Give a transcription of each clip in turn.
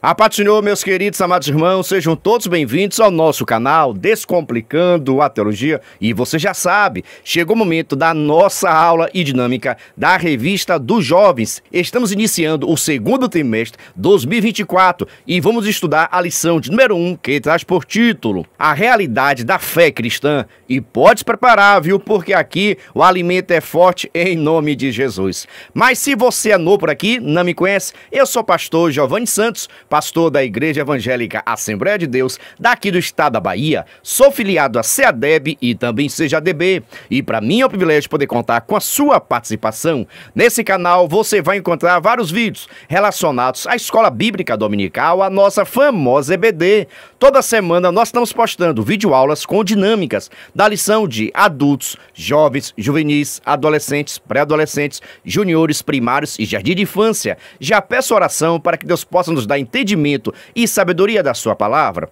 A ah, Senhor, meus queridos, amados irmãos, sejam todos bem-vindos ao nosso canal Descomplicando a Teologia. E você já sabe, chegou o momento da nossa aula e dinâmica da revista dos jovens. Estamos iniciando o segundo trimestre 2024 e vamos estudar a lição de número 1, um, que traz por título A Realidade da Fé Cristã. E pode se preparar, viu, porque aqui o alimento é forte em nome de Jesus. Mas se você é novo por aqui, não me conhece, eu sou o pastor Giovanni Santos pastor da Igreja Evangélica Assembleia de Deus, daqui do estado da Bahia. Sou filiado à CEADEB e também CJADB. E para mim é um privilégio poder contar com a sua participação. Nesse canal você vai encontrar vários vídeos relacionados à Escola Bíblica Dominical, a nossa famosa EBD. Toda semana nós estamos postando videoaulas com dinâmicas da lição de adultos, jovens, juvenis, adolescentes, pré-adolescentes, juniores, primários e jardim de infância. Já peço oração para que Deus possa nos dar entendimento e sabedoria da sua palavra?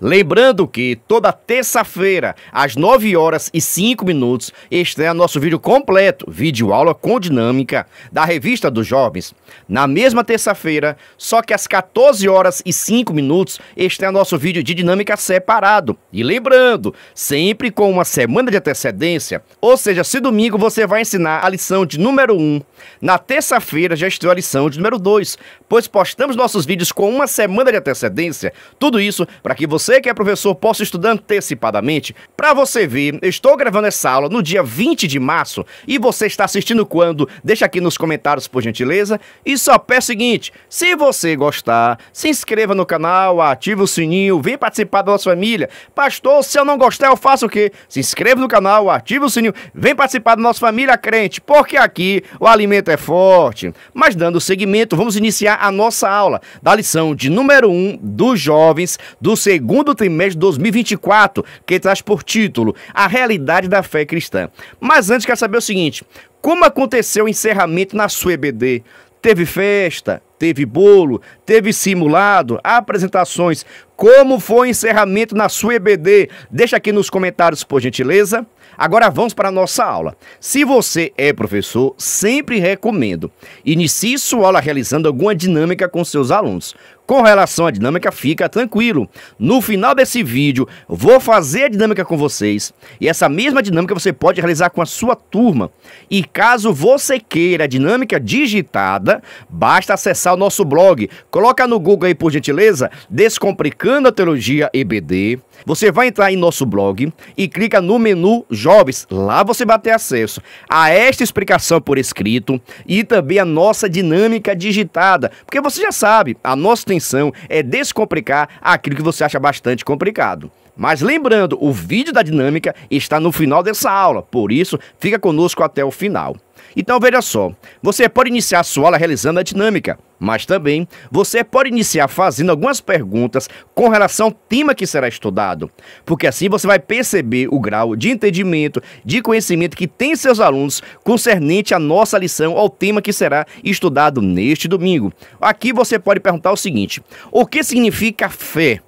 Lembrando que toda terça-feira, às 9 horas e 5 minutos, estreia nosso vídeo completo, vídeo aula com dinâmica, da Revista dos Jovens. Na mesma terça-feira, só que às 14 horas e 5 minutos, estreia nosso vídeo de dinâmica separado. E lembrando, sempre com uma semana de antecedência, ou seja, se domingo você vai ensinar a lição de número 1, na terça-feira já estreou a lição de número 2, pois postamos nossos vídeos com uma semana de antecedência. Tudo isso para que você que é professor possa estudar antecipadamente. Para você ver, estou gravando essa aula no dia 20 de março e você está assistindo quando? Deixa aqui nos comentários por gentileza. E só peço o seguinte, se você gostar, se inscreva no canal, ative o sininho, vem participar da nossa família. Pastor, se eu não gostar, eu faço o quê? Se inscreva no canal, ative o sininho, vem participar da nossa família crente, porque aqui o alimento é forte. Mas dando seguimento, vamos iniciar a nossa aula. Da lição de número 1 um dos jovens do segundo trimestre de 2024, que traz por título A Realidade da Fé Cristã. Mas antes, quero saber o seguinte: como aconteceu o encerramento na sua EBD? Teve festa? teve bolo, teve simulado, apresentações. Como foi o encerramento na sua EBD? Deixa aqui nos comentários, por gentileza. Agora vamos para a nossa aula. Se você é professor, sempre recomendo. Inicie sua aula realizando alguma dinâmica com seus alunos. Com relação à dinâmica, fica tranquilo. No final desse vídeo, vou fazer a dinâmica com vocês. E essa mesma dinâmica você pode realizar com a sua turma. E caso você queira a dinâmica digitada, basta acessar o nosso blog. Coloca no Google aí, por gentileza, Descomplicando a Teologia EBD. Você vai entrar em nosso blog e clica no menu Jobs. Lá você vai ter acesso a esta explicação por escrito e também a nossa dinâmica digitada. Porque você já sabe, a nossa intenção é descomplicar aquilo que você acha bastante complicado. Mas lembrando, o vídeo da dinâmica está no final dessa aula, por isso fica conosco até o final. Então veja só, você pode iniciar a sua aula realizando a dinâmica, mas também você pode iniciar fazendo algumas perguntas com relação ao tema que será estudado, porque assim você vai perceber o grau de entendimento, de conhecimento que tem seus alunos concernente à nossa lição, ao tema que será estudado neste domingo. Aqui você pode perguntar o seguinte: o que significa fé?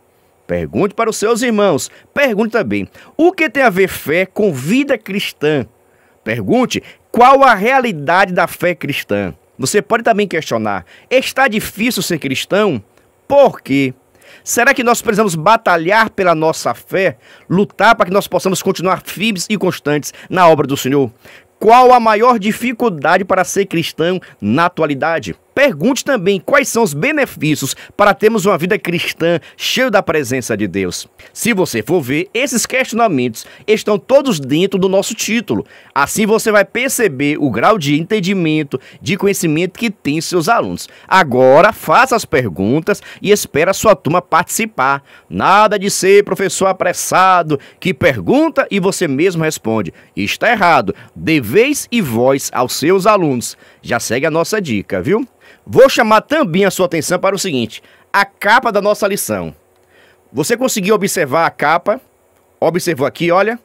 Pergunte para os seus irmãos. Pergunte também: o que tem a ver fé com vida cristã? Pergunte qual a realidade da fé cristã. Você pode também questionar: está difícil ser cristão? Por quê? Será que nós precisamos batalhar pela nossa fé, lutar para que nós possamos continuar firmes e constantes na obra do Senhor? Qual a maior dificuldade para ser cristão na atualidade? Pergunte também quais são os benefícios para termos uma vida cristã cheia da presença de Deus. Se você for ver, esses questionamentos estão todos dentro do nosso título. Assim você vai perceber o grau de entendimento, de conhecimento que tem seus alunos. Agora, faça as perguntas e espera a sua turma participar. Nada de ser professor apressado que pergunta e você mesmo responde. Está errado. Deveis e vós aos seus alunos. Já segue a nossa dica, viu? Vou chamar também a sua atenção para o seguinte: a capa da nossa lição. Você conseguiu observar a capa? Observou aqui, olha.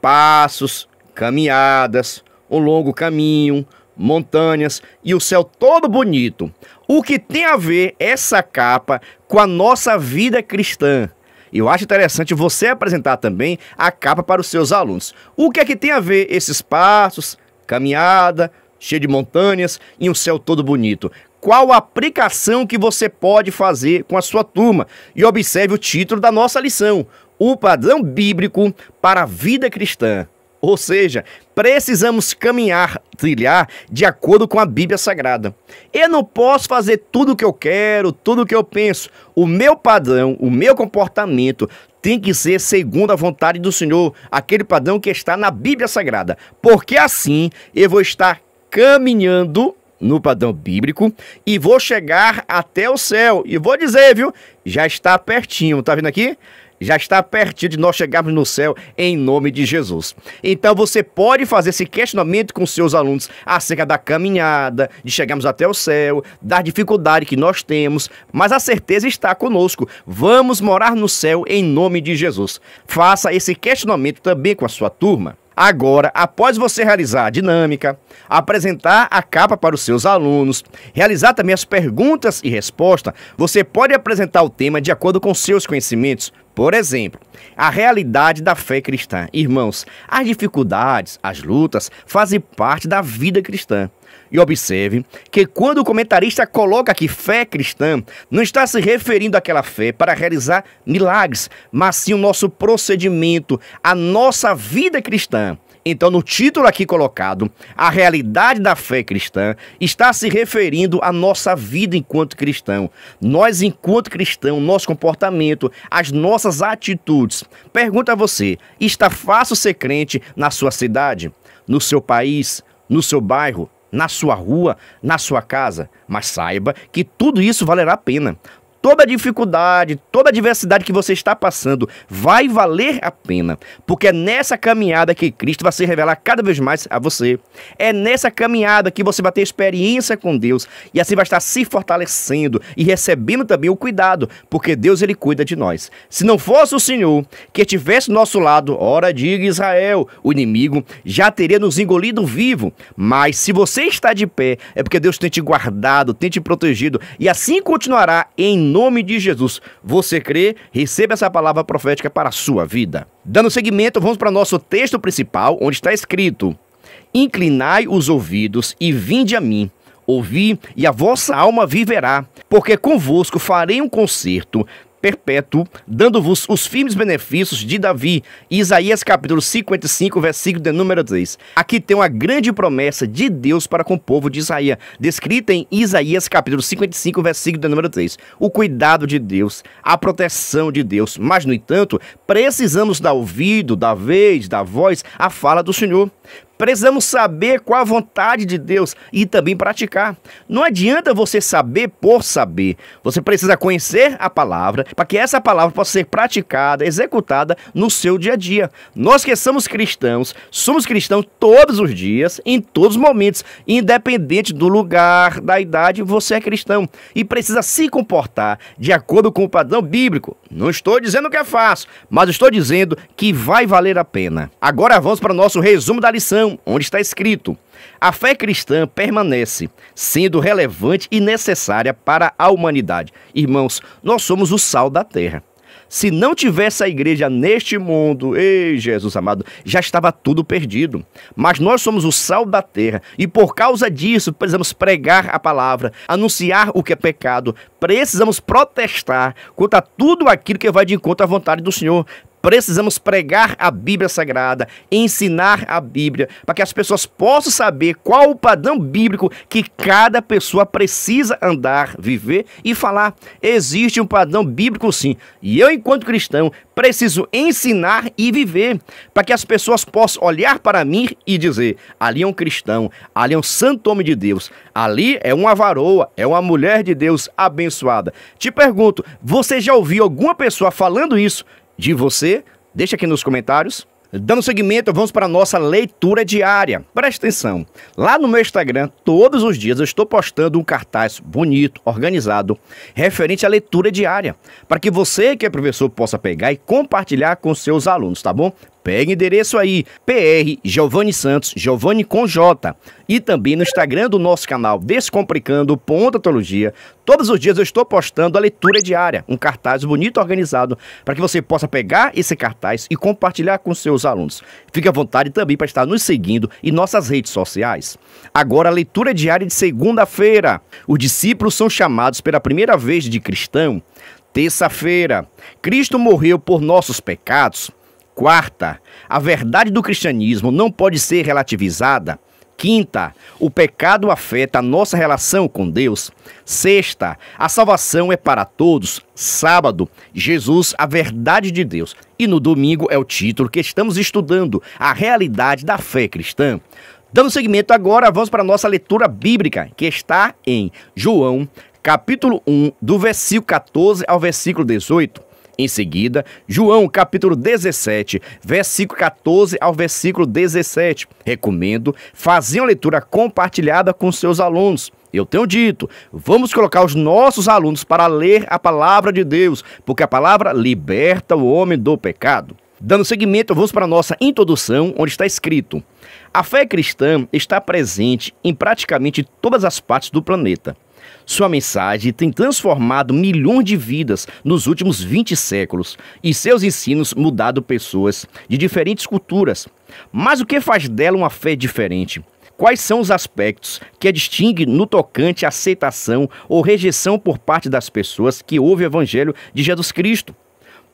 Passos, caminhadas, um longo caminho, montanhas e o céu todo bonito. O que tem a ver essa capa com a nossa vida cristã? Eu acho interessante você apresentar também a capa para os seus alunos. O que é que tem a ver esses passos, caminhada, cheio de montanhas e um céu todo bonito. Qual a aplicação que você pode fazer com a sua turma? E observe o título da nossa lição: O padrão bíblico para a vida cristã. Ou seja, precisamos caminhar, trilhar de acordo com a Bíblia Sagrada. Eu não posso fazer tudo o que eu quero, tudo o que eu penso. O meu padrão, o meu comportamento tem que ser segundo a vontade do Senhor, aquele padrão que está na Bíblia Sagrada. Porque assim eu vou estar caminhando no padrão bíblico e vou chegar até o céu. E vou dizer, viu? Já está pertinho, tá vendo aqui? Já está pertinho de nós chegarmos no céu em nome de Jesus. Então você pode fazer esse questionamento com seus alunos acerca da caminhada, de chegarmos até o céu, da dificuldade que nós temos, mas a certeza está conosco. Vamos morar no céu em nome de Jesus. Faça esse questionamento também com a sua turma. Agora, após você realizar a dinâmica, apresentar a capa para os seus alunos, realizar também as perguntas e respostas, você pode apresentar o tema de acordo com seus conhecimentos. Por exemplo, a realidade da fé cristã. Irmãos, as dificuldades, as lutas fazem parte da vida cristã. E observe que quando o comentarista coloca que fé cristã, não está se referindo àquela fé para realizar milagres, mas sim o nosso procedimento, a nossa vida cristã. Então, no título aqui colocado, a realidade da fé cristã está se referindo à nossa vida enquanto cristão. Nós, enquanto cristão, nosso comportamento, as nossas atitudes. Pergunta a você: está fácil ser crente na sua cidade, no seu país, no seu bairro, na sua rua, na sua casa. Mas saiba que tudo isso valerá a pena toda a dificuldade, toda a diversidade que você está passando vai valer a pena, porque é nessa caminhada que Cristo vai se revelar cada vez mais a você. É nessa caminhada que você vai ter experiência com Deus e assim vai estar se fortalecendo e recebendo também o cuidado, porque Deus ele cuida de nós. Se não fosse o Senhor que estivesse do nosso lado, ora diga Israel, o inimigo já teria nos engolido vivo. Mas se você está de pé, é porque Deus tem te guardado, tem te protegido e assim continuará em nome de Jesus. Você crê? Receba essa palavra profética para a sua vida. Dando seguimento, vamos para nosso texto principal, onde está escrito: Inclinai os ouvidos e vinde a mim. Ouvi, e a vossa alma viverá, porque convosco farei um concerto, perpétuo, dando-vos os firmes benefícios de Davi. Isaías capítulo 55, versículo de número 3. Aqui tem uma grande promessa de Deus para com o povo de Isaías, descrita em Isaías capítulo 55, versículo de número 3. O cuidado de Deus, a proteção de Deus. Mas, no entanto, precisamos dar ouvido, da vez, da voz, a fala do Senhor. Precisamos saber qual a vontade de Deus e também praticar. Não adianta você saber por saber. Você precisa conhecer a palavra para que essa palavra possa ser praticada, executada no seu dia a dia. Nós que somos cristãos, somos cristãos todos os dias, em todos os momentos, independente do lugar, da idade, você é cristão e precisa se comportar de acordo com o padrão bíblico. Não estou dizendo que é fácil, mas estou dizendo que vai valer a pena. Agora vamos para o nosso resumo da lição, onde está escrito: A fé cristã permanece, sendo relevante e necessária para a humanidade. Irmãos, nós somos o sal da terra. Se não tivesse a igreja neste mundo, ei Jesus amado, já estava tudo perdido. Mas nós somos o sal da terra e por causa disso precisamos pregar a palavra, anunciar o que é pecado, precisamos protestar contra tudo aquilo que vai de encontro à vontade do Senhor Precisamos pregar a Bíblia Sagrada, ensinar a Bíblia, para que as pessoas possam saber qual o padrão bíblico que cada pessoa precisa andar, viver e falar. Existe um padrão bíblico, sim. E eu, enquanto cristão, preciso ensinar e viver, para que as pessoas possam olhar para mim e dizer: ali é um cristão, ali é um santo homem de Deus, ali é uma varoa, é uma mulher de Deus abençoada. Te pergunto, você já ouviu alguma pessoa falando isso? de você? Deixa aqui nos comentários. Dando seguimento, vamos para a nossa leitura diária. Presta atenção. Lá no meu Instagram, todos os dias eu estou postando um cartaz bonito, organizado, referente à leitura diária, para que você que é professor possa pegar e compartilhar com seus alunos, tá bom? Pega endereço aí, PR Giovanni Santos, Giovanni com J. E também no Instagram do nosso canal Descomplicando.ontologia. Todos os dias eu estou postando a leitura diária, um cartaz bonito organizado, para que você possa pegar esse cartaz e compartilhar com seus alunos. Fique à vontade também para estar nos seguindo em nossas redes sociais. Agora, a leitura diária de segunda-feira. Os discípulos são chamados pela primeira vez de cristão. Terça-feira, Cristo morreu por nossos pecados. Quarta, a verdade do cristianismo não pode ser relativizada. Quinta, o pecado afeta a nossa relação com Deus. Sexta, a salvação é para todos. Sábado, Jesus, a verdade de Deus. E no domingo é o título que estamos estudando, a realidade da fé cristã. Dando seguimento agora, vamos para a nossa leitura bíblica, que está em João, capítulo 1, do versículo 14 ao versículo 18. Em seguida, João capítulo 17, versículo 14 ao versículo 17. Recomendo fazer uma leitura compartilhada com seus alunos. Eu tenho dito, vamos colocar os nossos alunos para ler a palavra de Deus, porque a palavra liberta o homem do pecado. Dando seguimento, vamos para a nossa introdução, onde está escrito: A fé cristã está presente em praticamente todas as partes do planeta. Sua mensagem tem transformado milhões de vidas nos últimos 20 séculos e seus ensinos mudado pessoas de diferentes culturas. Mas o que faz dela uma fé diferente? Quais são os aspectos que a distingue no tocante à aceitação ou rejeição por parte das pessoas que ouvem o Evangelho de Jesus Cristo?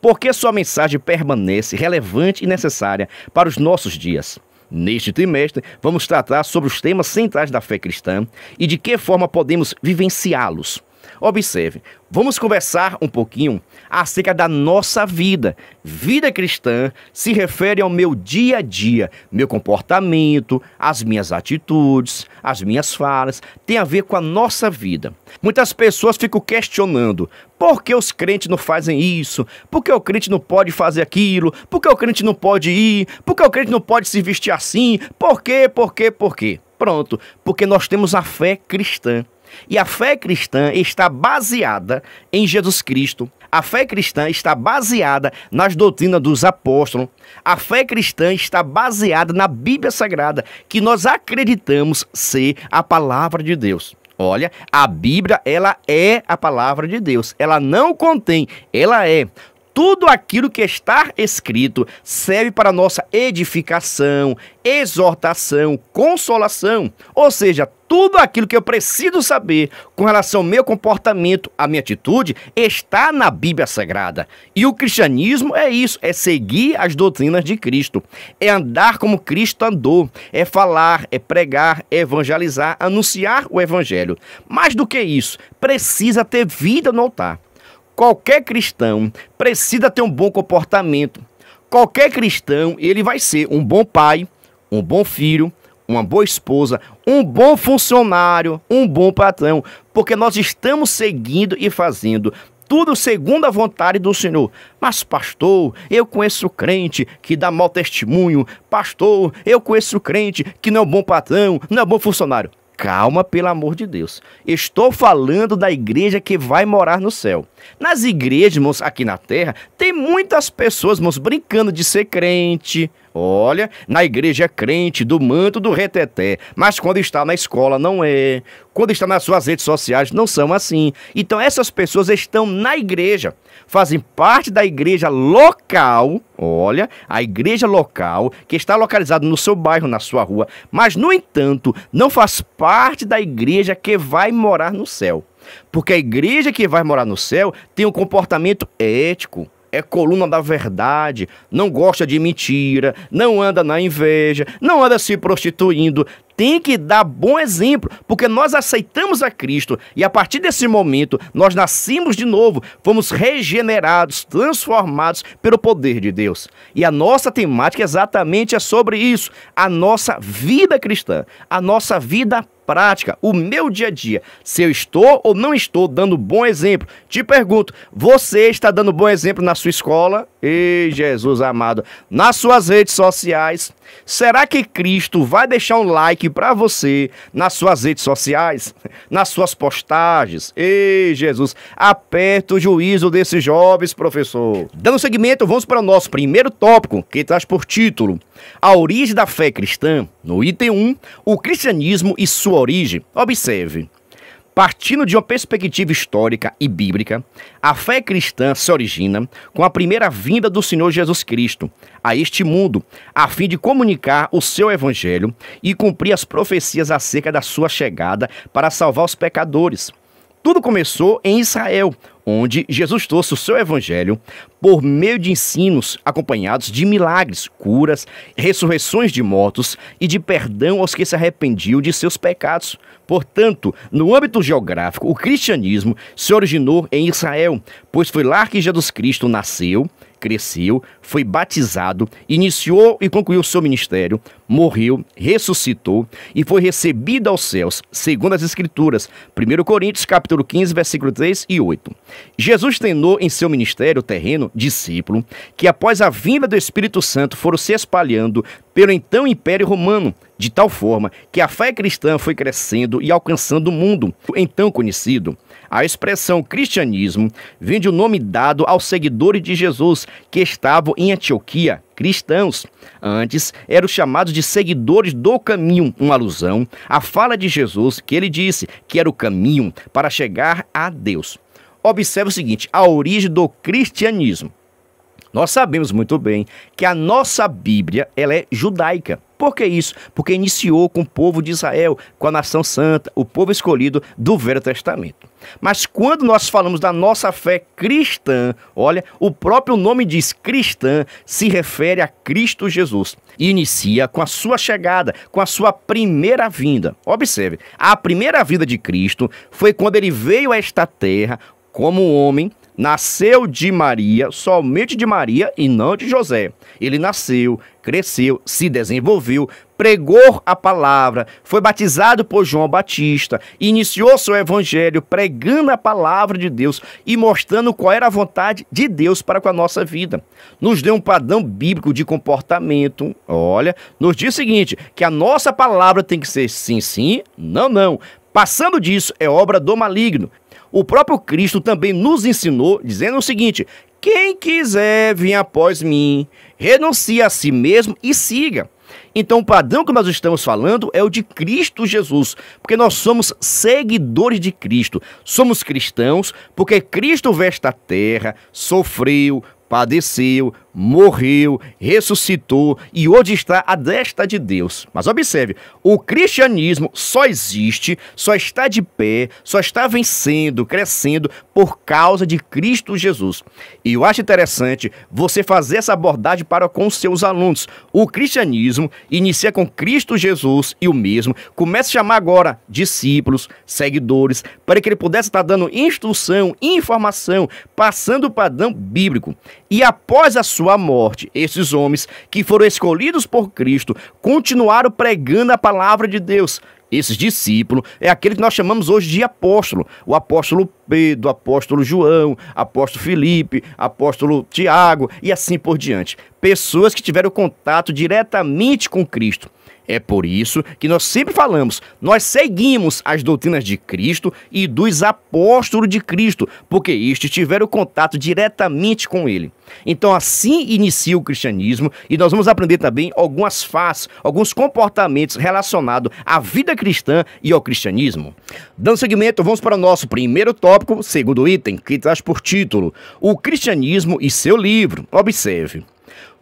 Por que sua mensagem permanece relevante e necessária para os nossos dias? Neste trimestre, vamos tratar sobre os temas centrais da fé cristã e de que forma podemos vivenciá-los Observe, vamos conversar um pouquinho acerca da nossa vida. Vida cristã se refere ao meu dia a dia, meu comportamento, as minhas atitudes, as minhas falas, tem a ver com a nossa vida. Muitas pessoas ficam questionando: por que os crentes não fazem isso? Por que o crente não pode fazer aquilo? Por que o crente não pode ir? Por que o crente não pode se vestir assim? Por quê? Por quê? Por quê? Pronto, porque nós temos a fé cristã. E a fé cristã está baseada em Jesus Cristo. A fé cristã está baseada nas doutrinas dos apóstolos. A fé cristã está baseada na Bíblia Sagrada, que nós acreditamos ser a palavra de Deus. Olha, a Bíblia, ela é a palavra de Deus. Ela não contém, ela é tudo aquilo que está escrito serve para nossa edificação, exortação, consolação, ou seja, tudo aquilo que eu preciso saber com relação ao meu comportamento, à minha atitude, está na Bíblia Sagrada. E o cristianismo é isso, é seguir as doutrinas de Cristo, é andar como Cristo andou, é falar, é pregar, é evangelizar, anunciar o evangelho. Mais do que isso, precisa ter vida no altar. Qualquer cristão precisa ter um bom comportamento. Qualquer cristão, ele vai ser um bom pai, um bom filho, uma boa esposa, um bom funcionário, um bom patrão, porque nós estamos seguindo e fazendo tudo segundo a vontade do Senhor. Mas, pastor, eu conheço crente que dá mau testemunho. Pastor, eu conheço crente que não é um bom patrão, não é um bom funcionário. Calma, pelo amor de Deus. Estou falando da igreja que vai morar no céu. Nas igrejas, irmãos, aqui na terra, tem muitas pessoas, irmãos, brincando de ser crente, Olha, na igreja é crente do manto do reteté, mas quando está na escola não é. Quando está nas suas redes sociais não são assim. Então essas pessoas estão na igreja, fazem parte da igreja local. Olha, a igreja local que está localizada no seu bairro, na sua rua, mas no entanto não faz parte da igreja que vai morar no céu. Porque a igreja que vai morar no céu tem um comportamento ético é coluna da verdade, não gosta de mentira, não anda na inveja, não anda se prostituindo. Tem que dar bom exemplo, porque nós aceitamos a Cristo e a partir desse momento nós nascemos de novo, fomos regenerados, transformados pelo poder de Deus. E a nossa temática exatamente é sobre isso, a nossa vida cristã, a nossa vida prática, o meu dia a dia, se eu estou ou não estou dando bom exemplo. Te pergunto, você está dando bom exemplo na sua escola? Ei, Jesus amado, nas suas redes sociais, será que Cristo vai deixar um like para você nas suas redes sociais, nas suas postagens? Ei, Jesus, aperta o juízo desses jovens, professor. Dando seguimento, vamos para o nosso primeiro tópico, que traz por título a origem da fé cristã, no item 1, o cristianismo e sua origem. Observe. Partindo de uma perspectiva histórica e bíblica, a fé cristã se origina com a primeira vinda do Senhor Jesus Cristo a este mundo, a fim de comunicar o seu evangelho e cumprir as profecias acerca da sua chegada para salvar os pecadores. Tudo começou em Israel, onde Jesus trouxe o seu evangelho por meio de ensinos acompanhados de milagres, curas, ressurreições de mortos e de perdão aos que se arrependiam de seus pecados. Portanto, no âmbito geográfico, o cristianismo se originou em Israel, pois foi lá que Jesus Cristo nasceu, cresceu, foi batizado, iniciou e concluiu seu ministério, morreu, ressuscitou e foi recebido aos céus, segundo as Escrituras, 1 Coríntios capítulo 15, versículo 3 e 8. Jesus treinou em seu ministério terreno discípulo que após a vinda do Espírito Santo foram se espalhando pelo então Império Romano, de tal forma que a fé cristã foi crescendo e alcançando o mundo, então conhecido a expressão cristianismo vem de um nome dado aos seguidores de Jesus que estavam em Antioquia, cristãos. Antes eram chamados de seguidores do caminho, uma alusão à fala de Jesus que ele disse que era o caminho para chegar a Deus. Observe o seguinte: a origem do cristianismo. Nós sabemos muito bem que a nossa Bíblia ela é judaica. Por que isso? Porque iniciou com o povo de Israel, com a nação santa, o povo escolhido do Velho Testamento. Mas quando nós falamos da nossa fé cristã, olha, o próprio nome diz cristã, se refere a Cristo Jesus. E inicia com a sua chegada, com a sua primeira vinda. Observe, a primeira vinda de Cristo foi quando ele veio a esta terra como homem, nasceu de Maria, somente de Maria e não de José. Ele nasceu, cresceu, se desenvolveu, pregou a palavra, foi batizado por João Batista, iniciou seu evangelho pregando a palavra de Deus e mostrando qual era a vontade de Deus para com a nossa vida. Nos deu um padrão bíblico de comportamento. Olha, nos diz o seguinte: que a nossa palavra tem que ser sim, sim, não, não. Passando disso é obra do maligno. O próprio Cristo também nos ensinou, dizendo o seguinte: quem quiser vir após mim, renuncie a si mesmo e siga. Então, o padrão que nós estamos falando é o de Cristo Jesus, porque nós somos seguidores de Cristo. Somos cristãos porque Cristo veste a terra, sofreu, padeceu, morreu, ressuscitou e hoje está à destra de Deus. Mas observe, o cristianismo só existe, só está de pé, só está vencendo, crescendo por causa de Cristo Jesus. E eu acho interessante você fazer essa abordagem para com seus alunos. O cristianismo inicia com Cristo Jesus e o mesmo começa a chamar agora discípulos, seguidores, para que ele pudesse estar dando instrução, informação, passando o padrão bíblico. E após a sua à morte. Esses homens que foram escolhidos por Cristo continuaram pregando a palavra de Deus. Esses discípulos é aquele que nós chamamos hoje de apóstolo. O apóstolo Pedro, apóstolo João, apóstolo Felipe, apóstolo Tiago e assim por diante. Pessoas que tiveram contato diretamente com Cristo. É por isso que nós sempre falamos, nós seguimos as doutrinas de Cristo e dos apóstolos de Cristo, porque estes tiveram contato diretamente com ele. Então, assim inicia o cristianismo e nós vamos aprender também algumas faces, alguns comportamentos relacionados à vida cristã e ao cristianismo. Dando seguimento, vamos para o nosso primeiro tópico, segundo item, que traz por título: O Cristianismo e seu livro. Observe.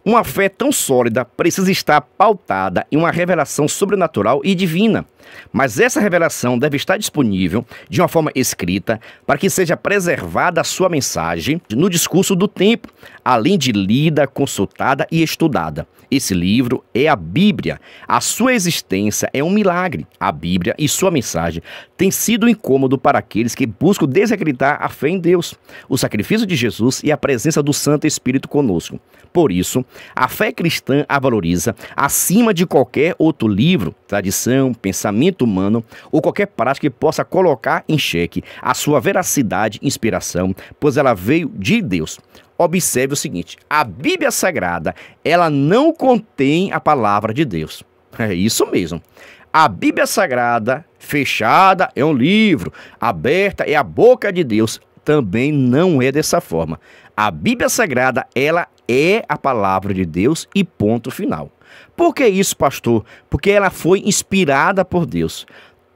Uma fé tão sólida precisa estar pautada em uma revelação sobrenatural e divina mas essa revelação deve estar disponível de uma forma escrita para que seja preservada a sua mensagem no discurso do tempo, além de lida, consultada e estudada. Esse livro é a Bíblia. A sua existência é um milagre. A Bíblia e sua mensagem têm sido um incômodo para aqueles que buscam desacreditar a fé em Deus, o sacrifício de Jesus e a presença do Santo Espírito conosco. Por isso, a fé cristã a valoriza acima de qualquer outro livro, tradição, pensamento comportamento humano ou qualquer prática que possa colocar em xeque a sua veracidade e inspiração, pois ela veio de Deus. Observe o seguinte: a Bíblia Sagrada, ela não contém a palavra de Deus. É isso mesmo. A Bíblia Sagrada, fechada, é um livro, aberta é a boca de Deus. Também não é dessa forma. A Bíblia Sagrada, ela é a palavra de Deus e ponto final. Por que isso, pastor? Porque ela foi inspirada por Deus.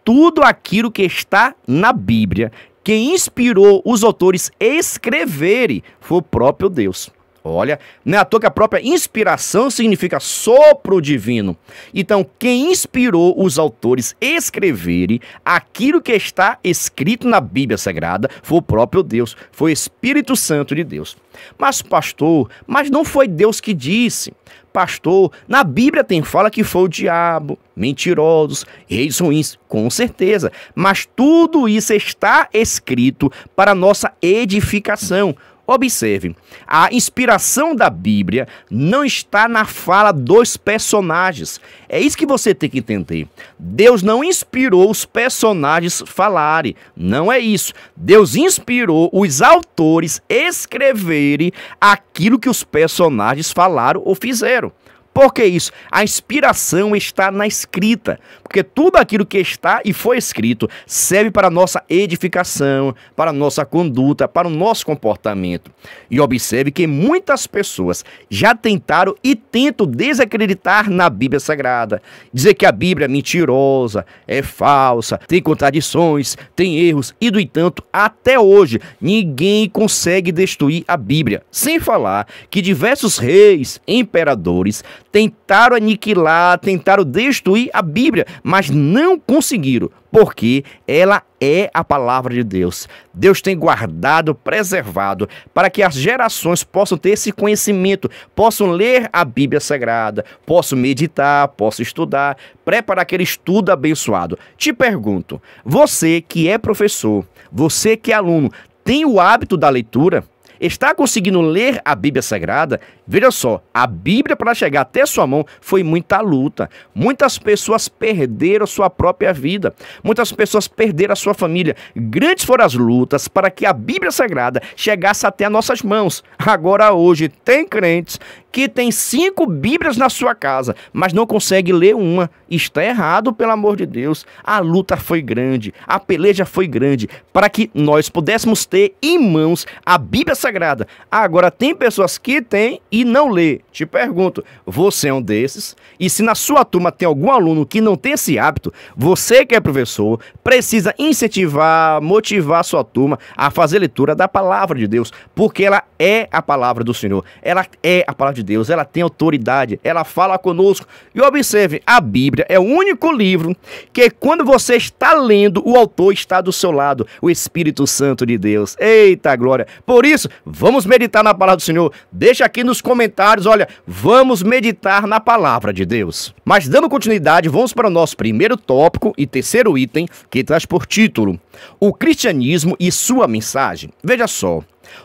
Tudo aquilo que está na Bíblia, que inspirou os autores a escreverem, foi o próprio Deus. Olha, não é à toa que a própria inspiração significa sopro divino. Então, quem inspirou os autores a escreverem aquilo que está escrito na Bíblia Sagrada foi o próprio Deus, foi o Espírito Santo de Deus. Mas, pastor, mas não foi Deus que disse pastor. Na Bíblia tem fala que foi o diabo, mentirosos, reis ruins, com certeza. Mas tudo isso está escrito para nossa edificação. Observe, a inspiração da Bíblia não está na fala dos personagens. É isso que você tem que entender. Deus não inspirou os personagens falarem. Não é isso. Deus inspirou os autores escreverem aquilo que os personagens falaram ou fizeram. Por que isso? A inspiração está na escrita, porque tudo aquilo que está e foi escrito serve para nossa edificação, para nossa conduta, para o nosso comportamento. E observe que muitas pessoas já tentaram e tentam desacreditar na Bíblia Sagrada, dizer que a Bíblia é mentirosa, é falsa, tem contradições, tem erros e, do entanto, até hoje ninguém consegue destruir a Bíblia. Sem falar que diversos reis, imperadores, tentaram aniquilar, tentaram destruir a Bíblia, mas não conseguiram, porque ela é a palavra de Deus. Deus tem guardado, preservado, para que as gerações possam ter esse conhecimento, possam ler a Bíblia Sagrada, possam meditar, possam estudar, preparar aquele estudo abençoado. Te pergunto, você que é professor, você que é aluno, tem o hábito da leitura? está conseguindo ler a Bíblia Sagrada, veja só, a Bíblia para chegar até sua mão foi muita luta. Muitas pessoas perderam sua própria vida, muitas pessoas perderam a sua família. Grandes foram as lutas para que a Bíblia Sagrada chegasse até nossas mãos. Agora, hoje, tem crentes que tem cinco Bíblias na sua casa, mas não consegue ler uma. Está errado, pelo amor de Deus. A luta foi grande, a peleja foi grande, para que nós pudéssemos ter em mãos a Bíblia Sagrada. Agora, tem pessoas que têm e não lê. Te pergunto, você é um desses? E se na sua turma tem algum aluno que não tem esse hábito, você que é professor, precisa incentivar, motivar a sua turma a fazer leitura da palavra de Deus, porque ela é a palavra do Senhor. Ela é a palavra de de Deus, ela tem autoridade, ela fala conosco. E observe, a Bíblia é o único livro que quando você está lendo, o autor está do seu lado, o Espírito Santo de Deus. Eita glória! Por isso, vamos meditar na palavra do Senhor. Deixa aqui nos comentários, olha, vamos meditar na palavra de Deus. Mas dando continuidade, vamos para o nosso primeiro tópico e terceiro item, que traz por título: O cristianismo e sua mensagem. Veja só,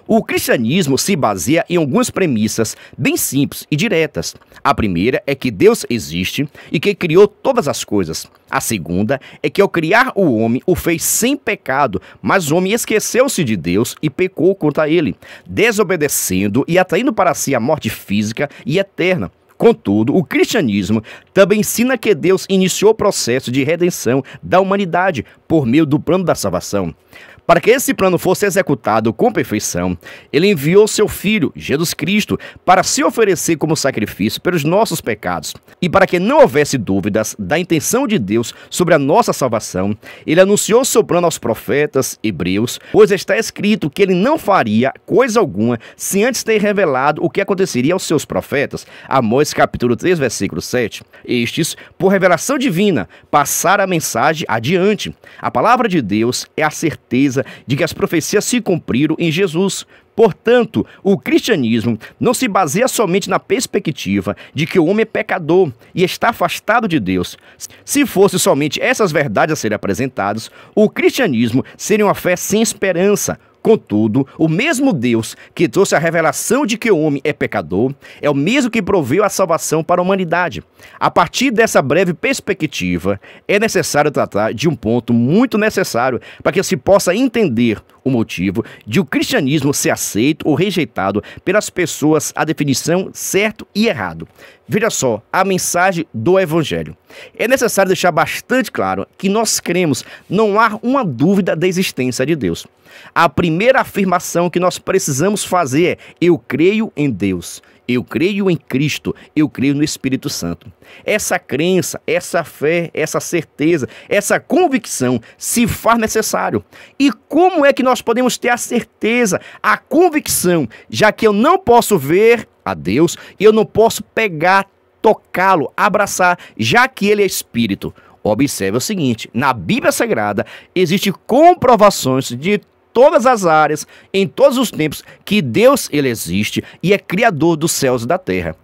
o cristianismo se baseia em algumas premissas bem simples e diretas. A primeira é que Deus existe e que criou todas as coisas. A segunda é que ao criar o homem, o fez sem pecado, mas o homem esqueceu-se de Deus e pecou contra ele, desobedecendo e atraindo para si a morte física e eterna. Contudo, o cristianismo também ensina que Deus iniciou o processo de redenção da humanidade por meio do plano da salvação. Para que esse plano fosse executado com perfeição, ele enviou seu Filho, Jesus Cristo, para se oferecer como sacrifício pelos nossos pecados. E para que não houvesse dúvidas da intenção de Deus sobre a nossa salvação, ele anunciou seu plano aos profetas hebreus, pois está escrito que ele não faria coisa alguma sem antes ter revelado o que aconteceria aos seus profetas. Amós capítulo 3, versículo 7. Estes, por revelação divina, passaram a mensagem adiante. A palavra de Deus é a certeza certeza de que as profecias se cumpriram em Jesus. Portanto, o cristianismo não se baseia somente na perspectiva de que o homem é pecador e está afastado de Deus. Se fosse somente essas verdades a serem apresentadas, o cristianismo seria uma fé sem esperança, Contudo, o mesmo Deus que trouxe a revelação de que o homem é pecador é o mesmo que proveu a salvação para a humanidade. A partir dessa breve perspectiva, é necessário tratar de um ponto muito necessário para que se possa entender o motivo de o cristianismo ser aceito ou rejeitado pelas pessoas a definição certo e errado. Veja só a mensagem do Evangelho. É necessário deixar bastante claro que nós cremos, não há uma dúvida da existência de Deus. A primeira afirmação que nós precisamos fazer é: eu creio em Deus. Eu creio em Cristo, eu creio no Espírito Santo. Essa crença, essa fé, essa certeza, essa convicção se faz necessário. E como é que nós podemos ter a certeza, a convicção, já que eu não posso ver a Deus e eu não posso pegar, tocá-lo, abraçar, já que ele é espírito? Observe o seguinte: na Bíblia Sagrada existe comprovações de todas as áreas, em todos os tempos, que Deus ele existe e é criador dos céus e da terra.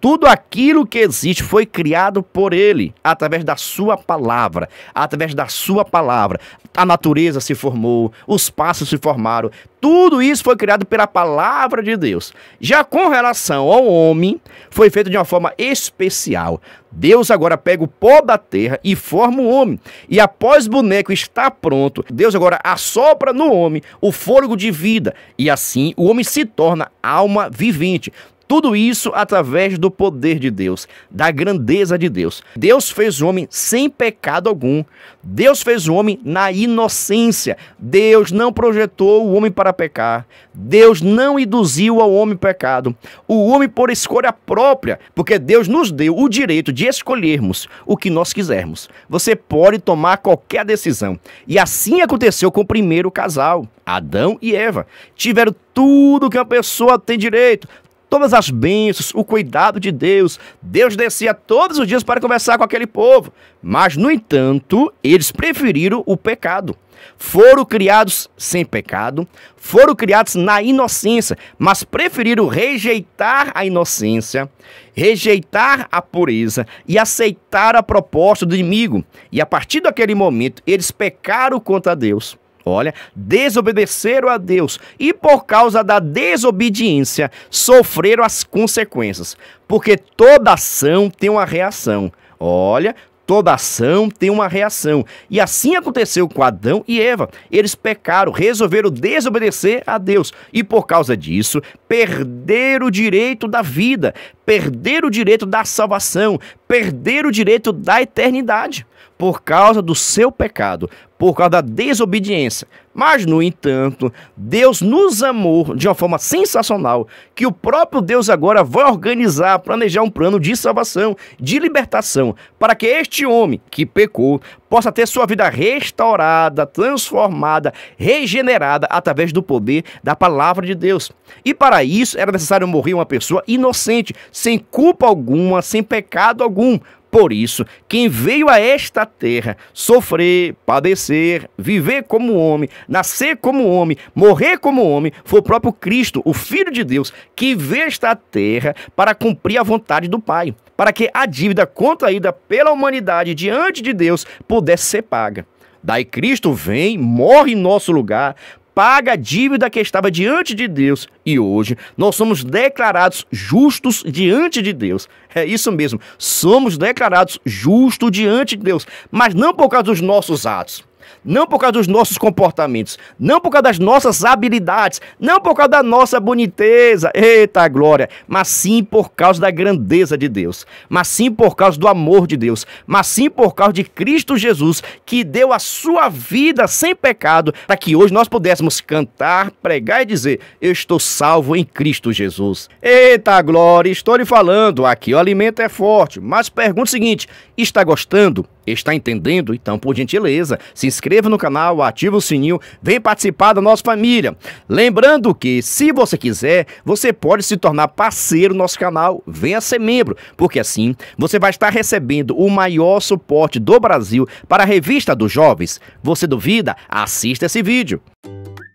Tudo aquilo que existe foi criado por ele, através da sua palavra, através da sua palavra. A natureza se formou, os passos se formaram, tudo isso foi criado pela palavra de Deus. Já com relação ao homem, foi feito de uma forma especial. Deus agora pega o pó da terra e forma o homem. E após o boneco estar pronto, Deus agora assopra no homem o fôlego de vida. E assim o homem se torna alma vivente. Tudo isso através do poder de Deus, da grandeza de Deus. Deus fez o homem sem pecado algum. Deus fez o homem na inocência. Deus não projetou o homem para pecar. Deus não induziu ao homem pecado. O homem por escolha própria, porque Deus nos deu o direito de escolhermos o que nós quisermos. Você pode tomar qualquer decisão. E assim aconteceu com o primeiro casal, Adão e Eva. Tiveram tudo que uma pessoa tem direito, todas as bênçãos, o cuidado de Deus. Deus descia todos os dias para conversar com aquele povo. Mas, no entanto, eles preferiram o pecado. Foram criados sem pecado, foram criados na inocência, mas preferiram rejeitar a inocência, rejeitar a pureza e aceitar a proposta do inimigo. E a partir daquele momento, eles pecaram contra Deus. Olha, desobedeceram a Deus e por causa da desobediência sofreram as consequências, porque toda ação tem uma reação. Olha, toda ação tem uma reação. E assim aconteceu com Adão e Eva. Eles pecaram, resolveram desobedecer a Deus e por causa disso perderam o direito da vida, perderam o direito da salvação, perder o direito da eternidade por causa do seu pecado, por causa da desobediência. Mas, no entanto, Deus nos amou de uma forma sensacional, que o próprio Deus agora vai organizar, planejar um plano de salvação, de libertação, para que este homem que pecou possa ter sua vida restaurada, transformada, regenerada através do poder da palavra de Deus. E para isso era necessário morrer uma pessoa inocente, sem culpa alguma, sem pecado algum, por isso, quem veio a esta terra sofrer, padecer, viver como homem, nascer como homem, morrer como homem, foi o próprio Cristo, o Filho de Deus, que veio a esta terra para cumprir a vontade do Pai, para que a dívida contraída pela humanidade diante de Deus pudesse ser paga. Daí Cristo vem, morre em nosso lugar, paga a dívida que estava diante de Deus e hoje nós somos declarados justos diante de Deus. É isso mesmo, somos declarados justos diante de Deus, mas não por causa dos nossos atos não por causa dos nossos comportamentos, não por causa das nossas habilidades, não por causa da nossa boniteza, eita glória, mas sim por causa da grandeza de Deus, mas sim por causa do amor de Deus, mas sim por causa de Cristo Jesus que deu a sua vida sem pecado para que hoje nós pudéssemos cantar, pregar e dizer: Eu estou salvo em Cristo Jesus. Eita glória, estou lhe falando, aqui o alimento é forte, mas pergunta o seguinte: está gostando? Está entendendo? Então, por gentileza, se inscreva no canal, ative o sininho, vem participar da nossa família. Lembrando que, se você quiser, você pode se tornar parceiro do nosso canal, venha ser membro, porque assim você vai estar recebendo o maior suporte do Brasil para a revista dos jovens. Você duvida? Assista esse vídeo.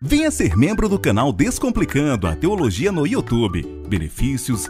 Venha ser membro do canal Descomplicando a Teologia no YouTube. Benefícios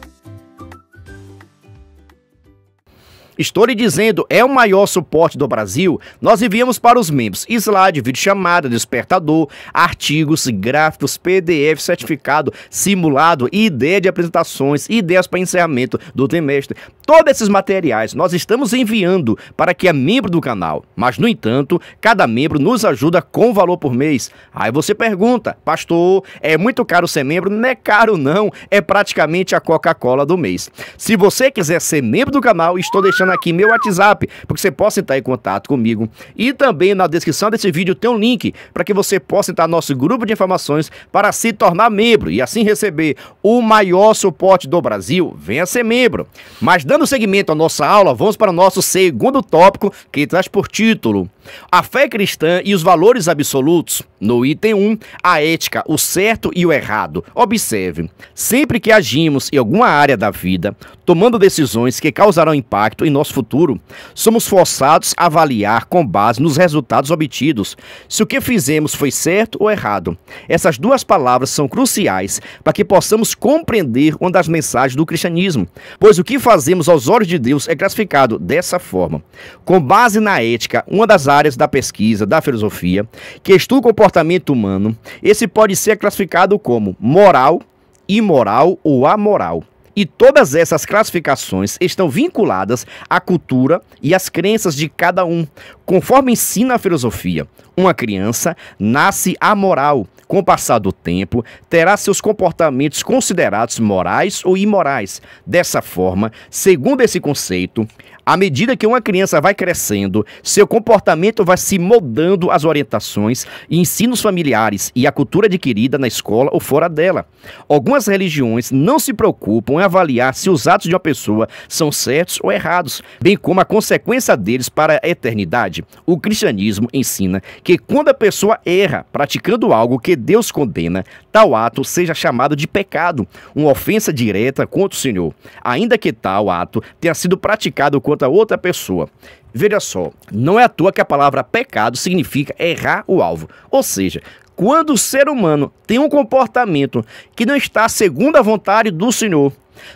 Estou lhe dizendo, é o maior suporte do Brasil. Nós enviamos para os membros slide, vídeo chamada, despertador, artigos, gráficos, PDF, certificado, simulado, ideia de apresentações, ideias para encerramento do trimestre. Todos esses materiais nós estamos enviando para que é membro do canal. Mas, no entanto, cada membro nos ajuda com valor por mês. Aí você pergunta, pastor, é muito caro ser membro? Não é caro não, é praticamente a Coca-Cola do mês. Se você quiser ser membro do canal, estou deixando aqui meu WhatsApp, para que você possa entrar em contato comigo. E também na descrição desse vídeo tem um link para que você possa entrar no nosso grupo de informações para se tornar membro e assim receber o maior suporte do Brasil. Venha ser membro. Mas dando seguimento à nossa aula, vamos para o nosso segundo tópico que traz por título a fé cristã e os valores absolutos, no item 1, a ética, o certo e o errado. Observe, sempre que agimos em alguma área da vida, tomando decisões que causarão impacto em nosso futuro, somos forçados a avaliar com base nos resultados obtidos, se o que fizemos foi certo ou errado. Essas duas palavras são cruciais para que possamos compreender uma das mensagens do cristianismo, pois o que fazemos aos olhos de Deus é classificado dessa forma. Com base na ética, uma das áreas áreas da pesquisa, da filosofia, que estuda o comportamento humano, esse pode ser classificado como moral, imoral ou amoral. E todas essas classificações estão vinculadas à cultura e às crenças de cada um. Conforme ensina a filosofia, uma criança nasce amoral. Com o passar do tempo, terá seus comportamentos considerados morais ou imorais. Dessa forma, segundo esse conceito, à medida que uma criança vai crescendo, seu comportamento vai se moldando às orientações, ensinos familiares e à cultura adquirida na escola ou fora dela. Algumas religiões não se preocupam em avaliar se os atos de uma pessoa são certos ou errados, bem como a consequência deles para a eternidade. O cristianismo ensina que quando a pessoa erra praticando algo que Deus condena, tal ato seja chamado de pecado, uma ofensa direta contra o Senhor, ainda que tal ato tenha sido praticado contra contra outra pessoa. Veja só, não é à toa que a palavra pecado significa errar o alvo. Ou seja, quando o ser humano tem um comportamento que não está segundo a vontade do Senhor,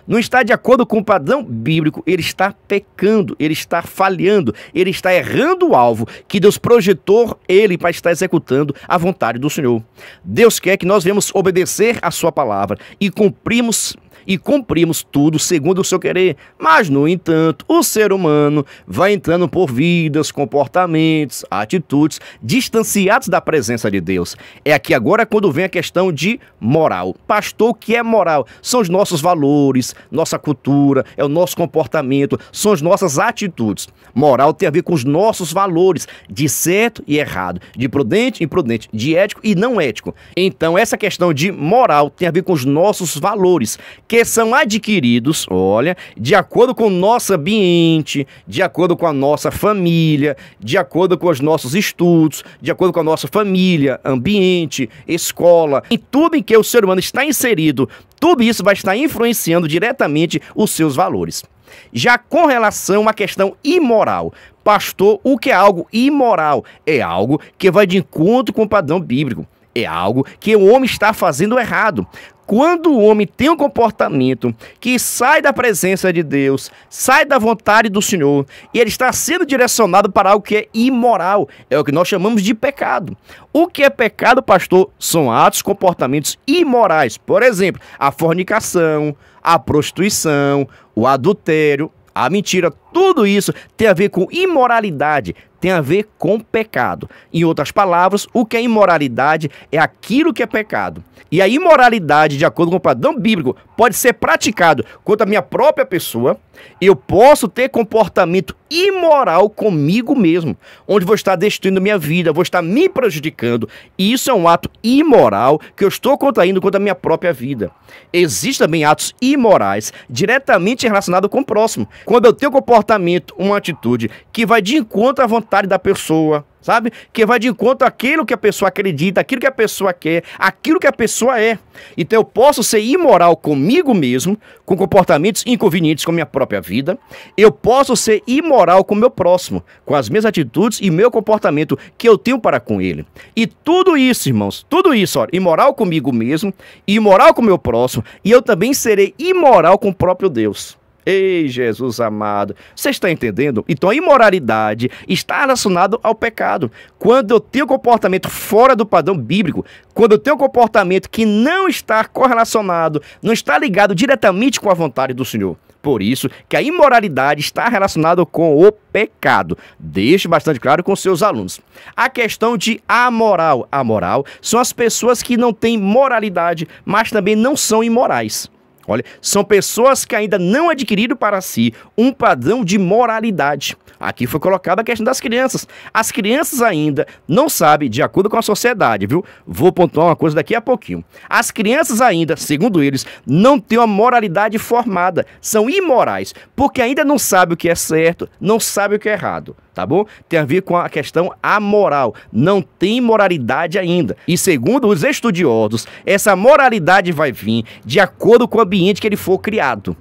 não está de acordo com o padrão bíblico, ele está pecando, ele está falhando, ele está errando o alvo que Deus projetou ele para estar executando a vontade do Senhor. Deus quer que nós venhamos obedecer a sua palavra e cumprimos e cumprimos tudo segundo o seu querer. Mas, no entanto, o ser humano vai entrando por vidas, comportamentos, atitudes distanciados da presença de Deus. É aqui agora quando vem a questão de moral. Pastor, o que é moral? São os nossos valores, nossa cultura, é o nosso comportamento, são as nossas atitudes. Moral tem a ver com os nossos valores, de certo e errado, de prudente e imprudente, de ético e não ético. Então, essa questão de moral tem a ver com os nossos valores. Que que são adquiridos, olha, de acordo com o nosso ambiente, de acordo com a nossa família, de acordo com os nossos estudos, de acordo com a nossa família, ambiente, escola, em tudo em que o ser humano está inserido, tudo isso vai estar influenciando diretamente os seus valores. Já com relação à questão imoral, pastor, o que é algo imoral? É algo que vai de encontro com o padrão bíblico. É algo que o homem está fazendo errado. Quando o homem tem um comportamento que sai da presença de Deus, sai da vontade do Senhor, e ele está sendo direcionado para algo que é imoral, é o que nós chamamos de pecado. O que é pecado, pastor? São atos, comportamentos imorais. Por exemplo, a fornicação, a prostituição, o adultério, a mentira, tudo isso tem a ver com imoralidade, tem a ver com pecado. Em outras palavras, o que é imoralidade é aquilo que é pecado. E a imoralidade, de acordo com o padrão bíblico, pode ser praticado contra a minha própria pessoa, eu posso ter comportamento imoral comigo mesmo, onde vou estar destruindo minha vida, vou estar me prejudicando. E isso é um ato imoral que eu estou contraindo contra a minha própria vida. Existem também atos imorais diretamente relacionados com o próximo. Quando eu tenho comportamento, uma atitude que vai de encontro à vontade da pessoa, sabe? Que vai de encontro àquilo que a pessoa acredita, aquilo que a pessoa quer, aquilo que a pessoa é. Então eu posso ser imoral comigo mesmo, com comportamentos inconvenientes com a minha própria vida. Eu posso ser imoral com o meu próximo, com as minhas atitudes e meu comportamento que eu tenho para com ele. E tudo isso, irmãos, tudo isso, ó, imoral comigo mesmo, imoral com o meu próximo, e eu também serei imoral com o próprio Deus. Ei, Jesus amado, você está entendendo? Então a imoralidade está relacionada ao pecado. Quando eu tenho comportamento fora do padrão bíblico, quando eu tenho comportamento que não está correlacionado, não está ligado diretamente com a vontade do Senhor. Por isso que a imoralidade está relacionada com o pecado. Deixe bastante claro com seus alunos. A questão de amoral. Amoral são as pessoas que não têm moralidade, mas também não são imorais. Olha, são pessoas que ainda não adquiriram para si um padrão de moralidade. Aqui foi colocada a questão das crianças. As crianças ainda não sabem, de acordo com a sociedade, viu? Vou pontuar uma coisa daqui a pouquinho. As crianças ainda, segundo eles, não têm uma moralidade formada, são imorais, porque ainda não sabem o que é certo, não sabem o que é errado tá bom? Tem a ver com a questão amoral. Não tem moralidade ainda. E segundo os estudiosos, essa moralidade vai vir de acordo com o ambiente que ele for criado.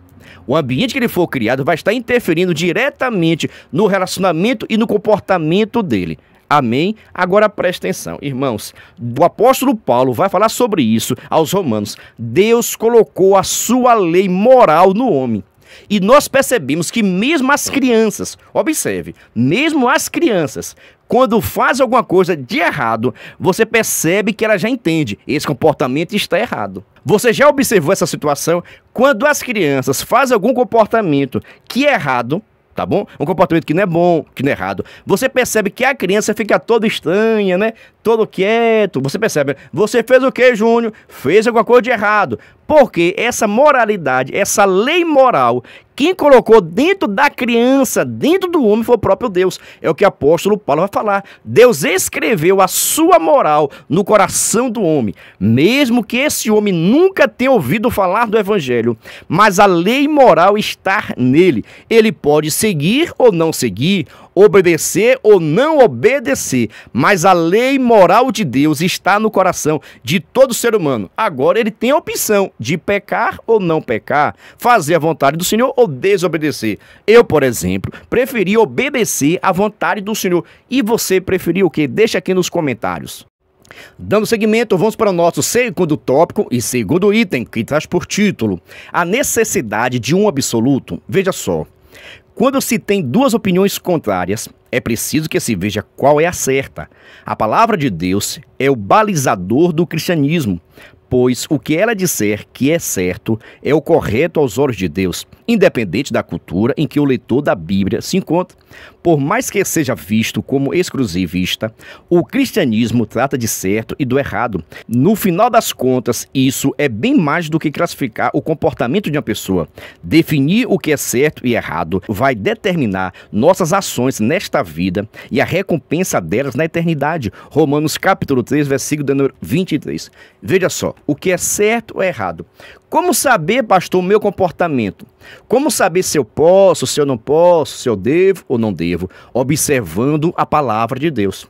O ambiente que ele for criado vai estar interferindo diretamente no relacionamento e no comportamento dele. Amém? Agora preste atenção, irmãos. O apóstolo Paulo vai falar sobre isso aos Romanos. Deus colocou a sua lei moral no homem. E nós percebemos que mesmo as crianças, observe, mesmo as crianças, quando fazem alguma coisa de errado, você percebe que ela já entende, esse comportamento está errado. Você já observou essa situação? Quando as crianças fazem algum comportamento que é errado, tá bom? Um comportamento que não é bom, que não é errado. Você percebe que a criança fica toda estranha, né? Todo quieto. Você percebe, você fez o que, Júnior? Fez alguma coisa de errado. Porque essa moralidade, essa lei moral, quem colocou dentro da criança, dentro do homem, foi o próprio Deus. É o que o apóstolo Paulo vai falar. Deus escreveu a sua moral no coração do homem, mesmo que esse homem nunca tenha ouvido falar do evangelho, mas a lei moral está nele. Ele pode seguir ou não seguir, obedecer ou não obedecer, mas a lei moral de Deus está no coração de todo ser humano. Agora ele tem a opção de pecar ou não pecar, fazer a vontade do Senhor ou desobedecer. Eu, por exemplo, preferi obedecer à vontade do Senhor. E você preferiu o que? Deixa aqui nos comentários. Dando seguimento, vamos para o nosso segundo tópico e segundo item, que traz por título a necessidade de um absoluto. Veja só, quando se tem duas opiniões contrárias, é preciso que se veja qual é a certa. A palavra de Deus é o balizador do cristianismo, pois o que ela disser que é certo é o correto aos olhos de Deus independente da cultura em que o leitor da Bíblia se encontra. Por mais que seja visto como exclusivista, o cristianismo trata de certo e do errado. No final das contas, isso é bem mais do que classificar o comportamento de uma pessoa. Definir o que é certo e errado vai determinar nossas ações nesta vida e a recompensa delas na eternidade. Romanos capítulo 3, versículo 23. Veja só, o que é certo ou errado como saber, pastor, o meu comportamento? Como saber se eu posso, se eu não posso, se eu devo ou não devo? Observando a palavra de Deus.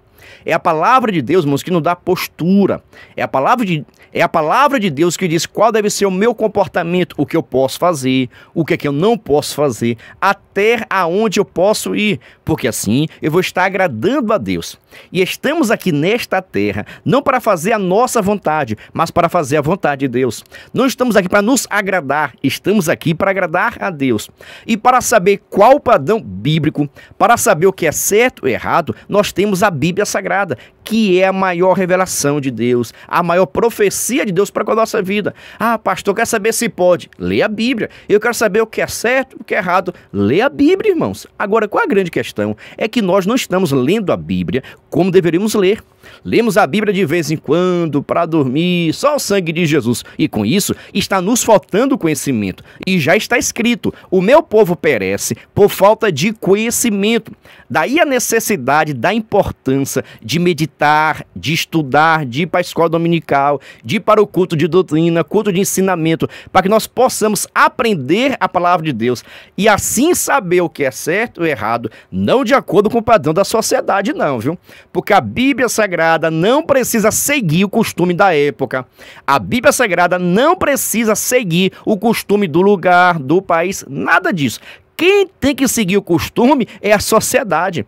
É a palavra de Deus, irmãos, que nos dá postura. É a palavra de, é a palavra de Deus que diz qual deve ser o meu comportamento, o que eu posso fazer, o que é que eu não posso fazer, até aonde eu posso ir, porque assim eu vou estar agradando a Deus. E estamos aqui nesta terra não para fazer a nossa vontade, mas para fazer a vontade de Deus. Não estamos aqui para nos agradar, estamos aqui para agradar a Deus. E para saber qual o padrão bíblico, para saber o que é certo ou errado, nós temos a Bíblia Sagrada, que é a maior revelação de Deus, a maior profecia de Deus para a nossa vida. Ah, pastor, quer saber se pode? Lê a Bíblia. Eu quero saber o que é certo, o que é errado. Lê a Bíblia, irmãos. Agora, qual a grande questão? É que nós não estamos lendo a Bíblia como deveríamos ler. Lemos a Bíblia de vez em quando para dormir, só o sangue de Jesus. E com isso, está nos faltando conhecimento. E já está escrito: o meu povo perece por falta de conhecimento. Daí a necessidade da importância de meditar, de estudar, de ir para a escola dominical, de ir para o culto de doutrina, culto de ensinamento, para que nós possamos aprender a palavra de Deus e assim saber o que é certo ou errado, não de acordo com o padrão da sociedade, não, viu? Porque a Bíblia Sagrada não precisa seguir o costume da época. A Bíblia Sagrada não precisa seguir o costume do lugar, do país, nada disso. Quem tem que seguir o costume é a sociedade.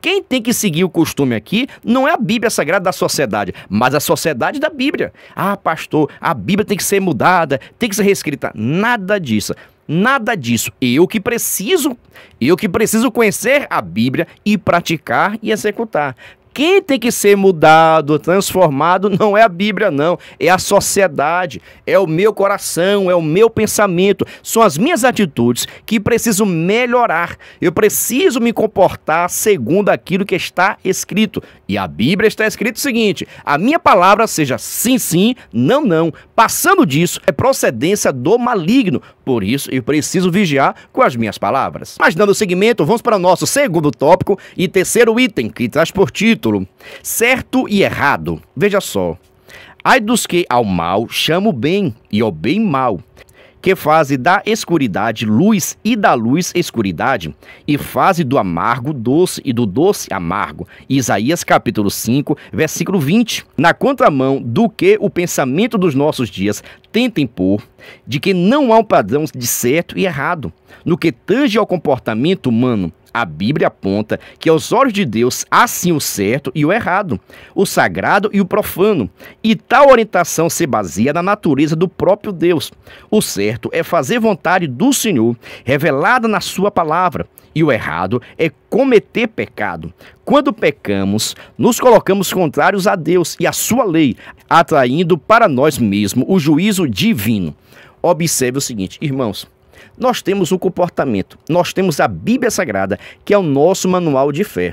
Quem tem que seguir o costume aqui não é a Bíblia Sagrada da sociedade, mas a sociedade da Bíblia. Ah, pastor, a Bíblia tem que ser mudada, tem que ser reescrita. Nada disso. Nada disso. Eu que preciso, eu que preciso conhecer a Bíblia e praticar e executar. Quem tem que ser mudado, transformado, não é a Bíblia, não. É a sociedade, é o meu coração, é o meu pensamento, são as minhas atitudes que preciso melhorar. Eu preciso me comportar segundo aquilo que está escrito. E a Bíblia está escrito o seguinte: a minha palavra seja sim, sim, não, não. Passando disso, é procedência do maligno. Por isso, eu preciso vigiar com as minhas palavras. Mas dando seguimento, vamos para o nosso segundo tópico e terceiro item, que traz por título título: Certo e Errado. Veja só. Ai dos que ao mal chamam bem e ao bem mal, que fazem da escuridade luz e da luz escuridade, e fazem do amargo doce e do doce amargo. Isaías capítulo 5, versículo 20. Na contramão do que o pensamento dos nossos dias tenta impor, de que não há um padrão de certo e errado, no que tange ao comportamento humano, a Bíblia aponta que aos olhos de Deus há sim o certo e o errado, o sagrado e o profano. E tal orientação se baseia na natureza do próprio Deus. O certo é fazer vontade do Senhor, revelada na sua palavra, e o errado é cometer pecado. Quando pecamos, nos colocamos contrários a Deus e a sua lei, atraindo para nós mesmos o juízo divino. Observe o seguinte, irmãos, nós temos um comportamento, nós temos a Bíblia Sagrada, que é o nosso manual de fé.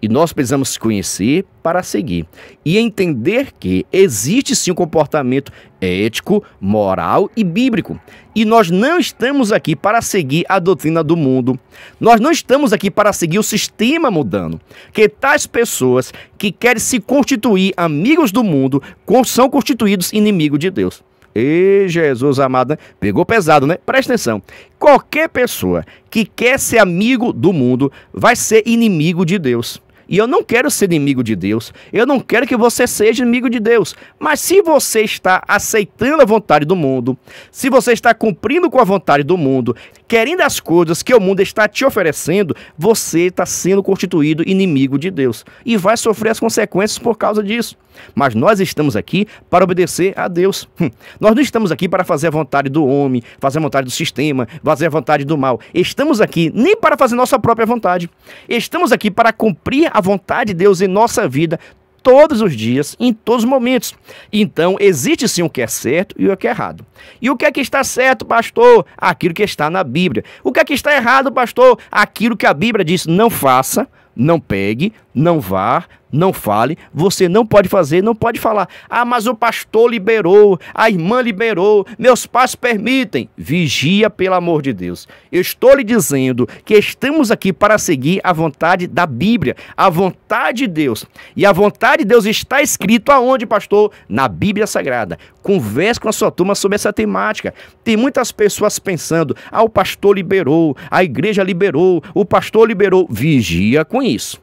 E nós precisamos conhecer para seguir e entender que existe sim um comportamento ético, moral e bíblico. E nós não estamos aqui para seguir a doutrina do mundo. Nós não estamos aqui para seguir o sistema mudando. Que tais pessoas que querem se constituir amigos do mundo são constituídos inimigos de Deus. E Jesus amado, né? pegou pesado, né? Presta atenção. Qualquer pessoa que quer ser amigo do mundo vai ser inimigo de Deus. E eu não quero ser inimigo de Deus. Eu não quero que você seja inimigo de Deus. Mas se você está aceitando a vontade do mundo, se você está cumprindo com a vontade do mundo, querendo as coisas que o mundo está te oferecendo, você está sendo constituído inimigo de Deus e vai sofrer as consequências por causa disso. Mas nós estamos aqui para obedecer a Deus. Hum. Nós não estamos aqui para fazer a vontade do homem, fazer a vontade do sistema, fazer a vontade do mal. Estamos aqui nem para fazer nossa própria vontade. Estamos aqui para cumprir a vontade de Deus em nossa vida todos os dias, em todos os momentos. Então, existe sim o que é certo e o que é errado. E o que é que está certo, pastor? Aquilo que está na Bíblia. O que é que está errado, pastor? Aquilo que a Bíblia diz: não faça, não pegue, não vá, não fale, você não pode fazer, não pode falar. Ah, mas o pastor liberou, a irmã liberou, meus pais permitem. Vigia, pelo amor de Deus. Eu estou lhe dizendo que estamos aqui para seguir a vontade da Bíblia, a vontade de Deus. E a vontade de Deus está escrito aonde, pastor? Na Bíblia Sagrada. Converse com a sua turma sobre essa temática. Tem muitas pessoas pensando: ah, o pastor liberou, a igreja liberou, o pastor liberou. Vigia com isso.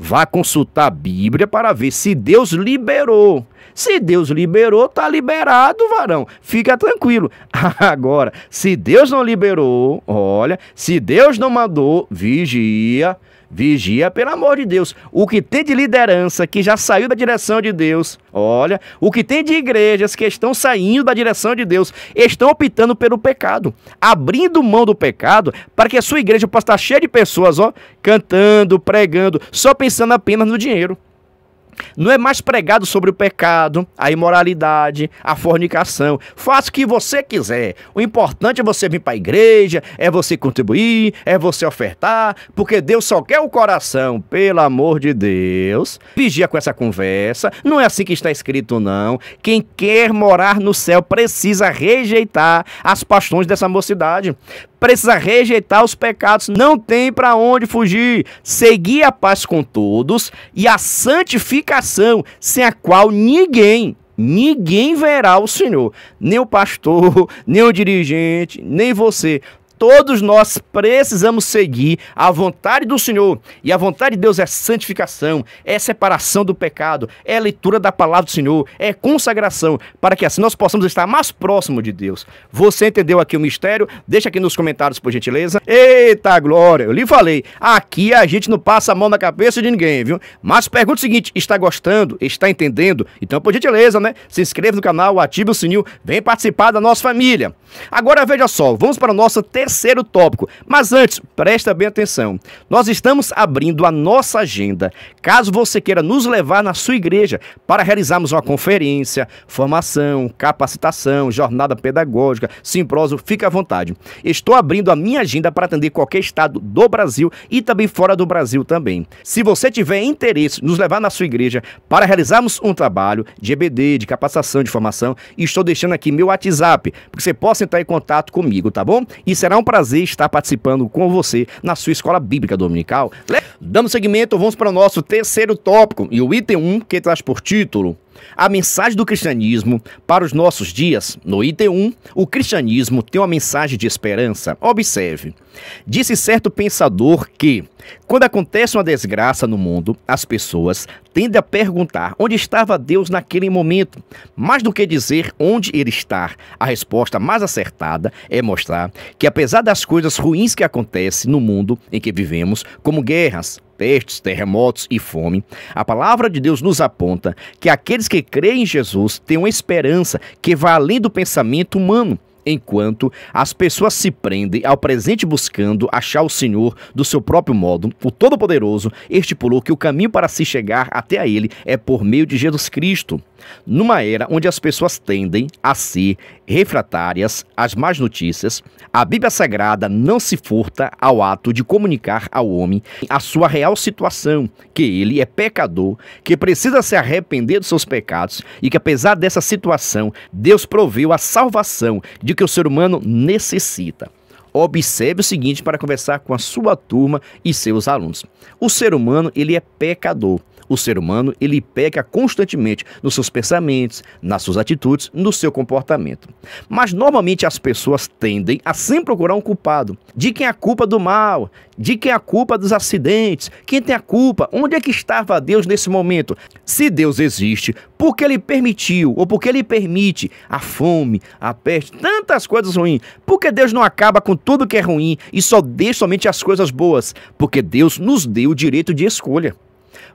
Vá consultar a Bíblia para ver se Deus liberou. Se Deus liberou, tá liberado, varão. Fica tranquilo. Agora, se Deus não liberou, olha, se Deus não mandou, vigia. Vigia, pelo amor de Deus. O que tem de liderança que já saiu da direção de Deus, olha, o que tem de igrejas que estão saindo da direção de Deus, estão optando pelo pecado, abrindo mão do pecado para que a sua igreja possa estar cheia de pessoas, ó, cantando, pregando, só pensando apenas no dinheiro. Não é mais pregado sobre o pecado, a imoralidade, a fornicação. Faça o que você quiser. O importante é você vir para a igreja, é você contribuir, é você ofertar, porque Deus só quer o coração, pelo amor de Deus. Vigia com essa conversa. Não é assim que está escrito, não. Quem quer morar no céu precisa rejeitar as paixões dessa mocidade precisa rejeitar os pecados, não tem para onde fugir. Seguir a paz com todos e a santificação, sem a qual ninguém, ninguém verá o Senhor, nem o pastor, nem o dirigente, nem você. Todos nós precisamos seguir a vontade do Senhor. E a vontade de Deus é santificação, é separação do pecado, é leitura da palavra do Senhor, é consagração, para que assim nós possamos estar mais próximo de Deus. Você entendeu aqui o mistério? Deixa aqui nos comentários, por gentileza. Eita glória! Eu lhe falei, aqui a gente não passa a mão na cabeça de ninguém, viu? Mas pergunta o seguinte: está gostando? Está entendendo? Então, por gentileza, né? Se inscreva no canal, ative o sininho, vem participar da nossa família. Agora veja só, vamos para o nosso terceiro tópico. Mas antes, presta bem atenção. Nós estamos abrindo a nossa agenda. Caso você queira nos levar na sua igreja para realizarmos uma conferência, formação, capacitação, jornada pedagógica, simprósio, fique à vontade. Estou abrindo a minha agenda para atender qualquer estado do Brasil e também fora do Brasil também. Se você tiver interesse nos levar na sua igreja para realizarmos um trabalho de EBD, de capacitação, de formação, estou deixando aqui meu WhatsApp, porque você possa possa entrar tá em contato comigo, tá bom? E será um prazer estar participando com você na sua escola bíblica dominical. Damos seguimento, vamos para o nosso terceiro tópico. E o item 1 um, que traz por título a mensagem do cristianismo para os nossos dias, no item 1, o cristianismo tem uma mensagem de esperança. Observe. Disse certo pensador que, quando acontece uma desgraça no mundo, as pessoas tendem a perguntar onde estava Deus naquele momento, mais do que dizer onde ele está. A resposta mais acertada é mostrar que, apesar das coisas ruins que acontecem no mundo em que vivemos, como guerras, pestes, terremotos e fome, a palavra de Deus nos aponta que aqueles que creem em Jesus têm uma esperança que vai além do pensamento humano enquanto as pessoas se prendem ao presente buscando achar o Senhor do seu próprio modo, o Todo-Poderoso estipulou que o caminho para se chegar até a Ele é por meio de Jesus Cristo. Numa era onde as pessoas tendem a ser refratárias às más notícias, a Bíblia Sagrada não se furta ao ato de comunicar ao homem a sua real situação, que ele é pecador, que precisa se arrepender dos seus pecados e que, apesar dessa situação, Deus proveu a salvação de que o ser humano necessita observe o seguinte para conversar com a sua turma e seus alunos. O ser humano, ele é pecador. O ser humano, ele peca constantemente nos seus pensamentos, nas suas atitudes, no seu comportamento. Mas normalmente as pessoas tendem a sempre procurar um culpado. De quem é a culpa do mal? De quem é a culpa dos acidentes? Quem tem a culpa? Onde é que estava Deus nesse momento? Se Deus existe, porque ele permitiu ou porque ele permite a fome, a peste, tantas coisas ruins? Por que Deus não acaba com tudo que é ruim e só deixa somente as coisas boas? Porque Deus nos deu o direito de escolha.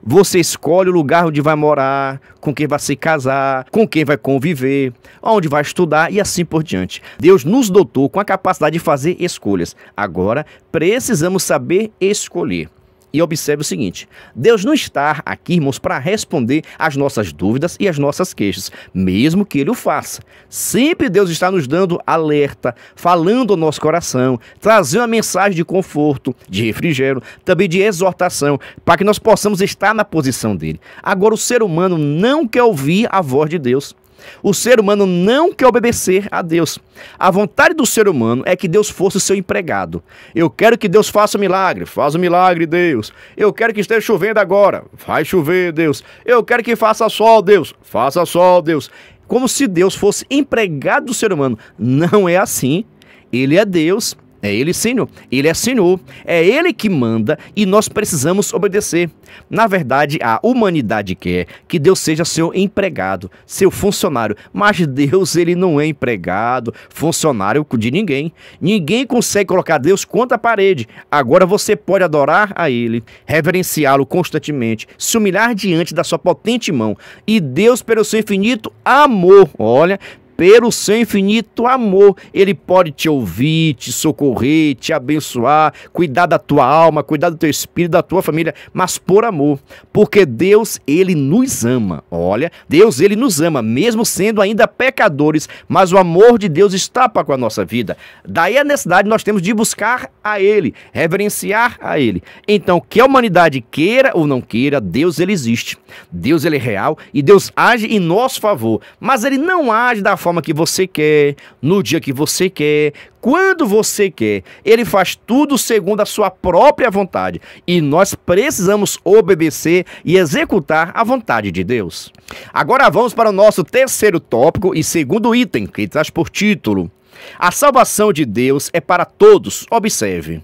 Você escolhe o lugar onde vai morar, com quem vai se casar, com quem vai conviver, onde vai estudar e assim por diante. Deus nos dotou com a capacidade de fazer escolhas. Agora, precisamos saber escolher. E observe o seguinte: Deus não está aqui, irmãos, para responder às nossas dúvidas e às nossas queixas, mesmo que Ele o faça. Sempre Deus está nos dando alerta, falando ao nosso coração, trazendo a mensagem de conforto, de refrigério, também de exortação, para que nós possamos estar na posição dele. Agora, o ser humano não quer ouvir a voz de Deus. O ser humano não quer obedecer a Deus. A vontade do ser humano é que Deus fosse seu empregado. Eu quero que Deus faça um milagre. Faça o um milagre, Deus. Eu quero que esteja chovendo agora. Vai chover, Deus. Eu quero que faça sol, Deus. Faça sol, Deus. Como se Deus fosse empregado do ser humano. Não é assim. Ele é Deus é ele senhor, ele é senhor, é ele que manda e nós precisamos obedecer. Na verdade, a humanidade quer que Deus seja seu empregado, seu funcionário, mas Deus ele não é empregado, funcionário de ninguém. Ninguém consegue colocar Deus contra a parede. Agora você pode adorar a ele, reverenciá-lo constantemente, se humilhar diante da sua potente mão e Deus pelo seu infinito amor, olha, pelo seu infinito amor, Ele pode te ouvir, te socorrer, te abençoar, cuidar da tua alma, cuidar do teu espírito, da tua família, mas por amor, porque Deus, Ele nos ama. Olha, Deus, Ele nos ama, mesmo sendo ainda pecadores, mas o amor de Deus está para com a nossa vida. Daí a necessidade nós temos de buscar a Ele, reverenciar a Ele. Então, que a humanidade queira ou não queira, Deus, Ele existe. Deus, Ele é real e Deus age em nosso favor, mas Ele não age da forma que você quer, no dia que você quer, quando você quer. Ele faz tudo segundo a sua própria vontade. E nós precisamos obedecer e executar a vontade de Deus. Agora vamos para o nosso terceiro tópico e segundo item, que traz por título: A salvação de Deus é para todos. Observe.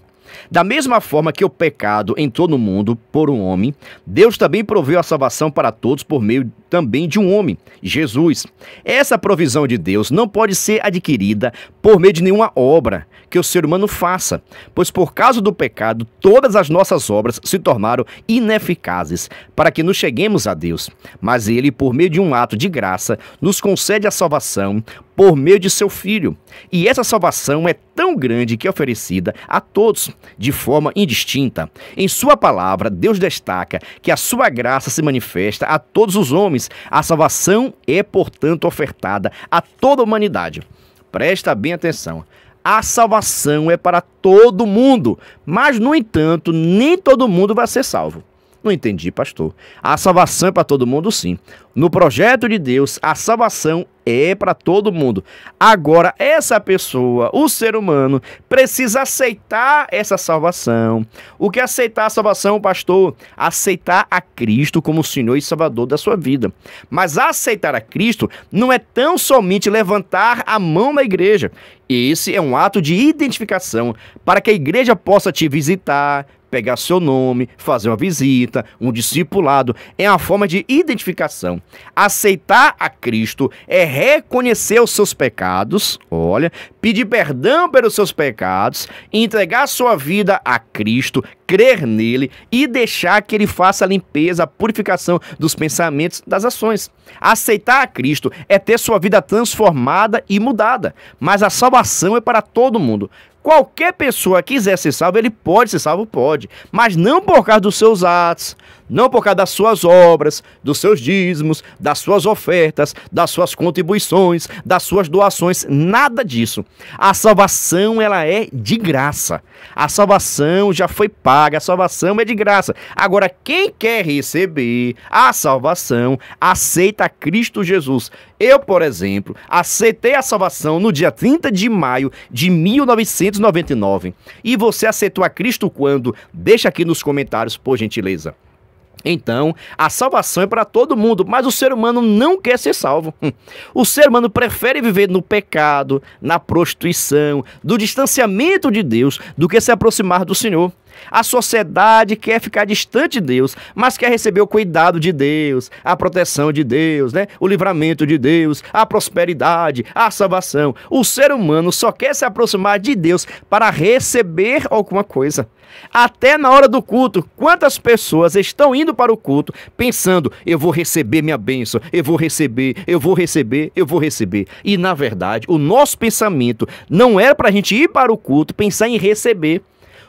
Da mesma forma que o pecado entrou no mundo por um homem, Deus também proveu a salvação para todos por meio também de um homem, Jesus. Essa provisão de Deus não pode ser adquirida por meio de nenhuma obra que o ser humano faça, pois por causa do pecado, todas as nossas obras se tornaram ineficazes para que nos cheguemos a Deus. Mas ele, por meio de um ato de graça, nos concede a salvação por meio de seu Filho. E essa salvação é tão grande que é oferecida a todos de forma indistinta. Em Sua palavra, Deus destaca que a Sua graça se manifesta a todos os homens. A salvação é, portanto, ofertada a toda a humanidade. Presta bem atenção. A salvação é para todo mundo, mas, no entanto, nem todo mundo vai ser salvo. Não entendi, pastor. A salvação é para todo mundo, sim. No projeto de Deus, a salvação é para todo mundo. Agora, essa pessoa, o ser humano, precisa aceitar essa salvação. O que é aceitar a salvação, pastor? Aceitar a Cristo como Senhor e Salvador da sua vida. Mas aceitar a Cristo não é tão somente levantar a mão na igreja. Esse é um ato de identificação para que a igreja possa te visitar, pegar seu nome, fazer uma visita, um discipulado. É uma forma de identificação. Aceitar a Cristo é reconhecer os seus pecados, olha, pedir perdão pelos seus pecados, entregar sua vida a Cristo, crer nele e deixar que ele faça a limpeza, a purificação dos pensamentos, das ações. Aceitar a Cristo é ter sua vida transformada e mudada, mas a salvação é para todo mundo. Qualquer pessoa quiser ser salvo, ele pode ser salvo, pode. Mas não por causa dos seus atos, não por causa das suas obras, dos seus dízimos, das suas ofertas, das suas contribuições, das suas doações, nada disso. A salvação, ela é de graça. A salvação já foi paga, a salvação é de graça. Agora, quem quer receber a salvação, aceita Cristo Jesus eu, por exemplo, aceitei a salvação no dia 30 de maio de 1999. E você aceitou a Cristo quando? Deixa aqui nos comentários, por gentileza. Então, a salvação é para todo mundo, mas o ser humano não quer ser salvo. O ser humano prefere viver no pecado, na prostituição, do distanciamento de Deus, do que se aproximar do Senhor. A sociedade quer ficar distante de Deus, mas quer receber o cuidado de Deus, a proteção de Deus, né? o livramento de Deus, a prosperidade, a salvação. O ser humano só quer se aproximar de Deus para receber alguma coisa. Até na hora do culto, quantas pessoas estão indo para o culto pensando: eu vou receber minha bênção, eu vou receber, eu vou receber, eu vou receber. E na verdade, o nosso pensamento não era é para a gente ir para o culto pensar em receber.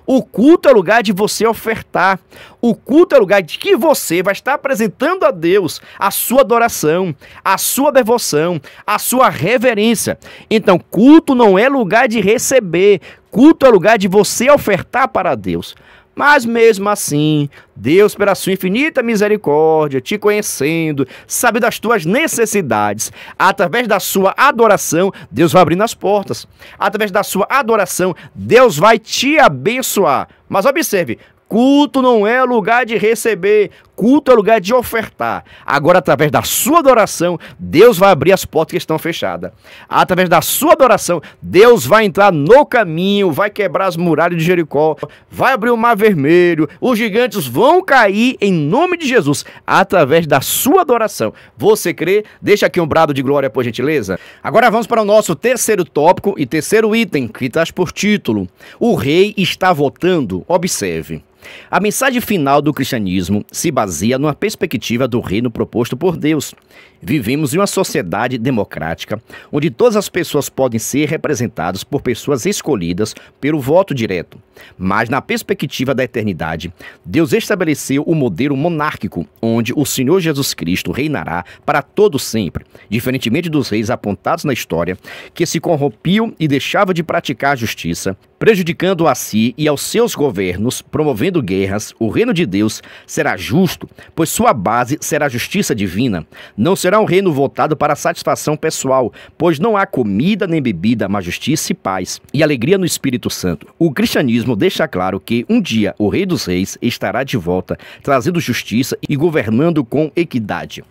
O culto é lugar de você ofertar. O culto é lugar de que você vai estar apresentando a Deus a sua adoração, a sua devoção, a sua reverência. Então, culto não é lugar de receber culto é lugar de você ofertar para Deus. Mas mesmo assim, Deus, pela sua infinita misericórdia, te conhecendo, sabe das tuas necessidades, através da sua adoração, Deus vai abrindo as portas. Através da sua adoração, Deus vai te abençoar. Mas observe, Culto não é lugar de receber, culto é lugar de ofertar. Agora, através da sua adoração, Deus vai abrir as portas que estão fechadas. Através da sua adoração, Deus vai entrar no caminho, vai quebrar as muralhas de Jericó, vai abrir o mar vermelho, os gigantes vão cair em nome de Jesus, através da sua adoração. Você crê? Deixa aqui um brado de glória, por gentileza. Agora vamos para o nosso terceiro tópico e terceiro item, que traz por título: O rei está votando. Observe. A mensagem final do cristianismo se baseia numa perspectiva do reino proposto por Deus Vivemos em uma sociedade democrática onde todas as pessoas podem ser representadas por pessoas escolhidas pelo voto direto. Mas, na perspectiva da eternidade, Deus estabeleceu o um modelo monárquico onde o Senhor Jesus Cristo reinará para todo sempre, diferentemente dos reis apontados na história que se corrompiam e deixavam de praticar a justiça, prejudicando a si e aos seus governos, promovendo guerras. O reino de Deus será justo, pois sua base será a justiça divina. Não será será um reino voltado para a satisfação pessoal, pois não há comida nem bebida, mas justiça e paz e alegria no Espírito Santo. O cristianismo deixa claro que um dia o Rei dos Reis estará de volta, trazendo justiça e governando com equidade.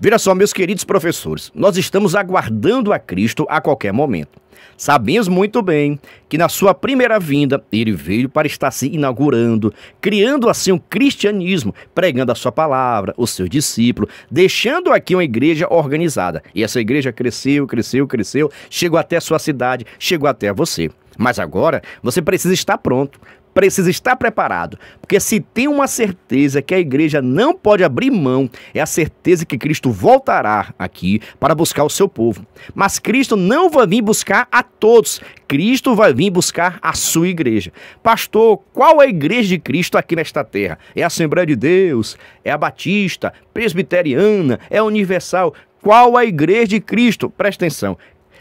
Vira só, meus queridos professores, nós estamos aguardando a Cristo a qualquer momento. Sabemos muito bem que na sua primeira vinda ele veio para estar se inaugurando, criando assim o um cristianismo, pregando a sua palavra, os seus discípulos, deixando aqui uma igreja organizada. E essa igreja cresceu, cresceu, cresceu, chegou até a sua cidade, chegou até você. Mas agora você precisa estar pronto precisa estar preparado, porque se tem uma certeza que a igreja não pode abrir mão, é a certeza que Cristo voltará aqui para buscar o seu povo. Mas Cristo não vai vir buscar a todos, Cristo vai vir buscar a sua igreja. Pastor, qual é a igreja de Cristo aqui nesta terra? É a Assembleia de Deus? É a Batista? Presbiteriana? É universal? Qual a igreja de Cristo? Presta atenção.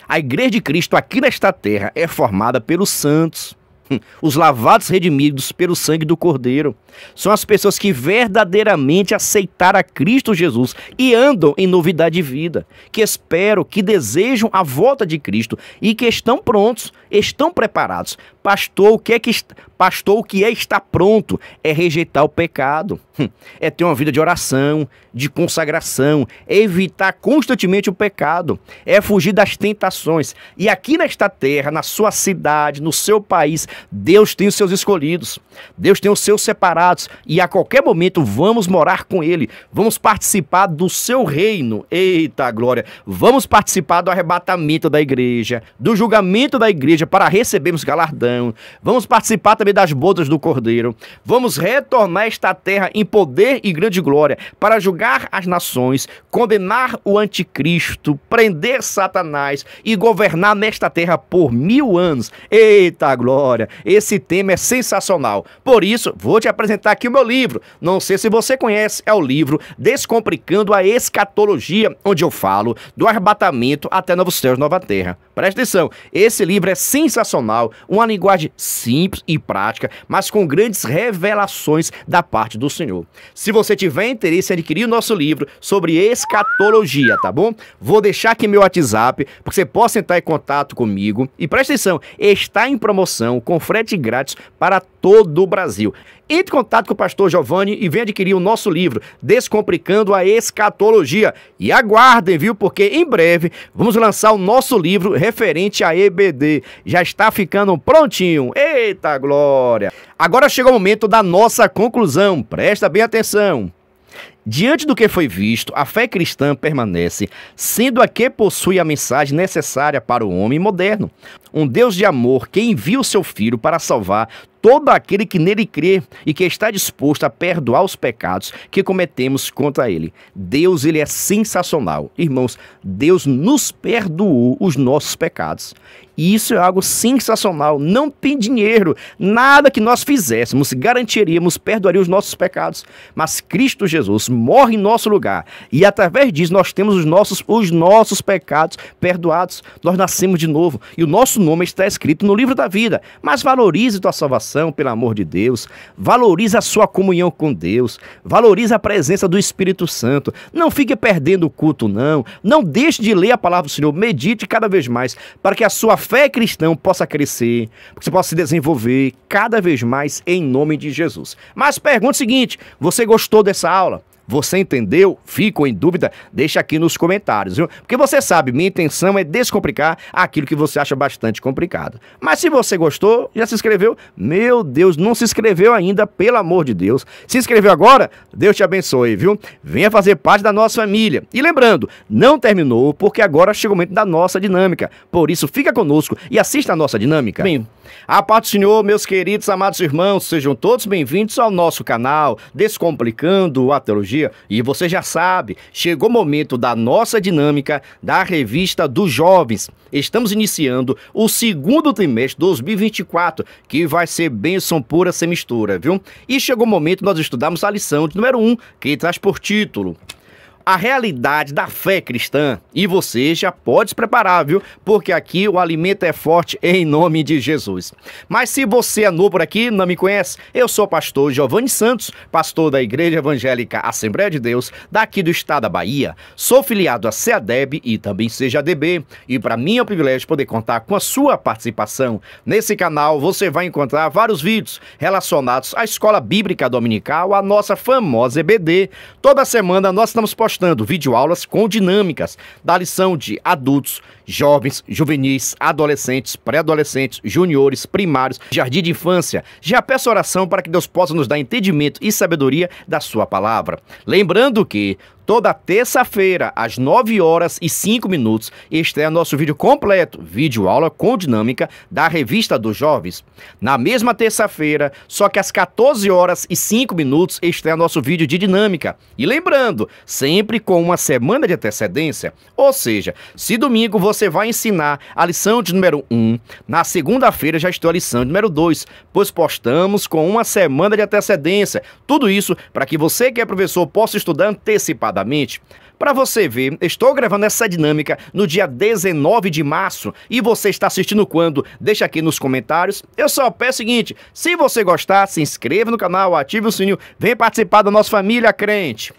A igreja de Cristo aqui nesta terra é formada pelos santos, Os lavados redimidos pelo sangue do Cordeiro são as pessoas que verdadeiramente aceitaram a Cristo Jesus e andam em novidade de vida, que esperam, que desejam a volta de Cristo e que estão prontos, estão preparados Pastor, o que é que pastor, o que é estar pronto é rejeitar o pecado, hum. é ter uma vida de oração, de consagração, é evitar constantemente o pecado, é fugir das tentações. E aqui nesta terra, na sua cidade, no seu país, Deus tem os seus escolhidos, Deus tem os seus separados e a qualquer momento vamos morar com ele, vamos participar do seu reino. Eita glória! Vamos participar do arrebatamento da igreja, do julgamento da igreja para recebermos galardão Vamos participar também das bodas do Cordeiro. Vamos retornar esta terra em poder e grande glória para julgar as nações, condenar o anticristo, prender Satanás e governar nesta terra por mil anos. Eita glória! Esse tema é sensacional. Por isso, vou te apresentar aqui o meu livro. Não sei se você conhece, é o livro Descomplicando a Escatologia, onde eu falo do arrebatamento até Novos Céus, Nova Terra. Presta atenção, esse livro é sensacional, uma linguagem linguagem simples e prática, mas com grandes revelações da parte do Senhor. Se você tiver interesse em adquirir o nosso livro sobre escatologia, tá bom? Vou deixar aqui meu WhatsApp, que você possa entrar em contato comigo. E presta atenção, está em promoção com frete grátis para todos todo o Brasil. Entre em contato com o pastor Giovanni e venha adquirir o nosso livro Descomplicando a Escatologia. E aguardem, viu? Porque em breve vamos lançar o nosso livro referente à EBD. Já está ficando prontinho. Eita glória! Agora chega o momento da nossa conclusão. Presta bem atenção. Diante do que foi visto, a fé cristã permanece, sendo a que possui a mensagem necessária para o homem moderno. Um Deus de amor que envia o seu Filho para salvar todo aquele que nele crê e que está disposto a perdoar os pecados que cometemos contra ele. Deus, ele é sensacional. Irmãos, Deus nos perdoou os nossos pecados. E isso é algo sensacional. Não tem dinheiro. Nada que nós fizéssemos garantiríamos, perdoaria os nossos pecados. Mas Cristo Jesus morre em nosso lugar. E através disso nós temos os nossos, os nossos pecados perdoados. Nós nascemos de novo. E o nosso nome está escrito no livro da vida. Mas valorize tua salvação, pelo amor de Deus. Valorize a sua comunhão com Deus. Valorize a presença do Espírito Santo. Não fique perdendo o culto, não. Não deixe de ler a palavra do Senhor. Medite cada vez mais para que a sua fé cristã possa crescer, que você possa se desenvolver cada vez mais em nome de Jesus. Mas pergunta o seguinte: você gostou dessa aula? Você entendeu? Ficou em dúvida? Deixa aqui nos comentários, viu? Porque você sabe, minha intenção é descomplicar aquilo que você acha bastante complicado. Mas se você gostou, já se inscreveu? Meu Deus, não se inscreveu ainda, pelo amor de Deus. Se inscreveu agora? Deus te abençoe, viu? Venha fazer parte da nossa família. E lembrando, não terminou porque agora chegou o momento da nossa dinâmica. Por isso, fica conosco e assista a nossa dinâmica. Bem, a paz do Senhor, meus queridos, amados irmãos, sejam todos bem-vindos ao nosso canal Descomplicando a Teologia. E você já sabe, chegou o momento da nossa dinâmica da revista dos jovens. Estamos iniciando o segundo trimestre de 2024, que vai ser bênção pura sem mistura, viu? E chegou o momento de nós estudarmos a lição de número 1, um, que traz por título a realidade da fé cristã e você já pode se preparar, viu? Porque aqui o alimento é forte em nome de Jesus. Mas se você é novo por aqui, não me conhece, eu sou o pastor Giovanni Santos, pastor da Igreja Evangélica Assembleia de Deus, daqui do estado da Bahia. Sou filiado à CEADEB e também seja DB, e para mim é um privilégio poder contar com a sua participação. Nesse canal você vai encontrar vários vídeos relacionados à Escola Bíblica Dominical, a nossa famosa EBD. Toda semana nós estamos postando prestando videoaulas com dinâmicas da lição de adultos, jovens, juvenis, adolescentes, pré-adolescentes, juniores, primários, jardim de infância. Já peço oração para que Deus possa nos dar entendimento e sabedoria da sua palavra. Lembrando que Toda terça-feira, às 9 horas e 5 minutos, estreia nosso vídeo completo, vídeo aula com dinâmica da Revista dos Jovens. Na mesma terça-feira, só que às 14 horas e 5 minutos, estreia nosso vídeo de dinâmica. E lembrando, sempre com uma semana de antecedência, ou seja, se domingo você vai ensinar a lição de número 1, na segunda-feira já estou a lição de número 2, pois postamos com uma semana de antecedência. Tudo isso para que você que é professor possa estudar antecipadamente antecipadamente. Para você ver, estou gravando essa dinâmica no dia 19 de março e você está assistindo quando? Deixa aqui nos comentários. Eu só peço o seguinte: se você gostar, se inscreva no canal, ative o sininho, vem participar da nossa família crente.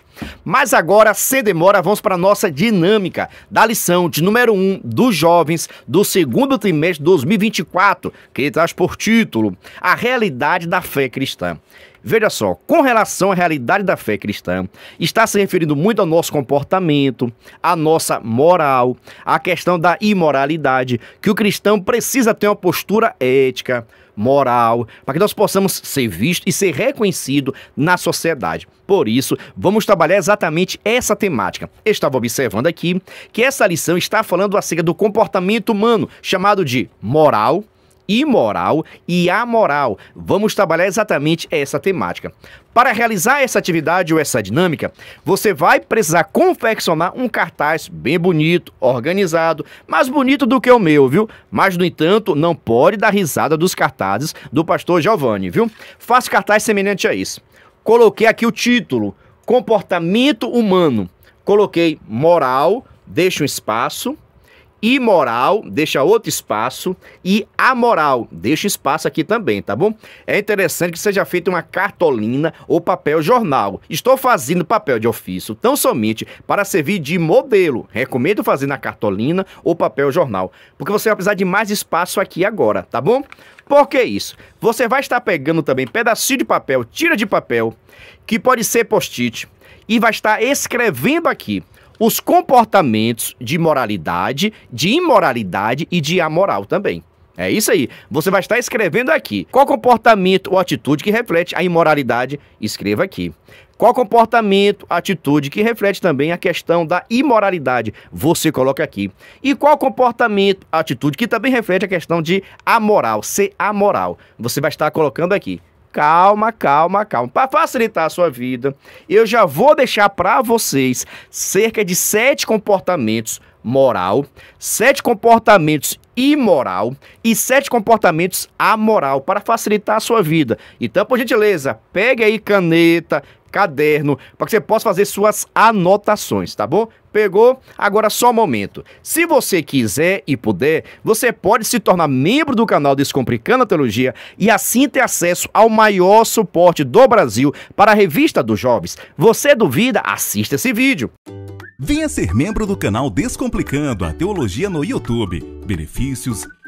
Mas agora, sem demora, vamos para a nossa dinâmica da lição de número 1 um dos jovens do segundo trimestre de 2024, que traz por título A Realidade da Fé Cristã. Veja só, com relação à realidade da fé cristã, está se referindo muito ao nosso comportamento, à nossa moral, à questão da imoralidade, que o cristão precisa ter uma postura ética, moral, para que nós possamos ser vistos e ser reconhecidos na sociedade. Por isso, vamos trabalhar exatamente essa temática. estava observando aqui que essa lição está falando acerca do comportamento humano, chamado de moral, imoral e amoral. Vamos trabalhar exatamente essa temática. Para realizar essa atividade ou essa dinâmica, você vai precisar confeccionar um cartaz bem bonito, organizado, mais bonito do que o meu, viu? Mas, no entanto, não pode dar risada dos cartazes do pastor Giovanni, viu? Faça cartaz semelhante a isso. Coloquei aqui o título: Comportamento Humano. Coloquei moral, deixa um espaço, imoral, deixa outro espaço, e amoral, deixa espaço aqui também, tá bom? É interessante que seja feita uma cartolina ou papel jornal. Estou fazendo papel de ofício tão somente para servir de modelo. Recomendo fazer na cartolina ou papel jornal, porque você vai precisar de mais espaço aqui agora, tá bom? Por que isso? Você vai estar pegando também pedacinho de papel, tira de papel, que pode ser post-it, e vai estar escrevendo aqui os comportamentos de moralidade, de imoralidade e de amoral também. É isso aí. Você vai estar escrevendo aqui. Qual comportamento ou atitude que reflete a imoralidade? Escreva aqui. Qual comportamento, atitude que reflete também a questão da imoralidade? Você coloca aqui. E qual comportamento, atitude que também reflete a questão de amoral, ser amoral? Você vai estar colocando aqui calma, calma, calma. Para facilitar a sua vida, eu já vou deixar para vocês cerca de sete comportamentos moral, sete comportamentos imoral e sete comportamentos amoral para facilitar a sua vida. Então, por gentileza, pegue aí caneta, caderno, para que você possa fazer suas anotações, tá bom? Pegou? Agora só um momento. Se você quiser e puder, você pode se tornar membro do canal Descomplicando a Teologia e assim ter acesso ao maior suporte do Brasil para a revista dos jovens. Você duvida? Assista esse vídeo. Venha ser membro do canal Descomplicando a Teologia no YouTube. Benefícios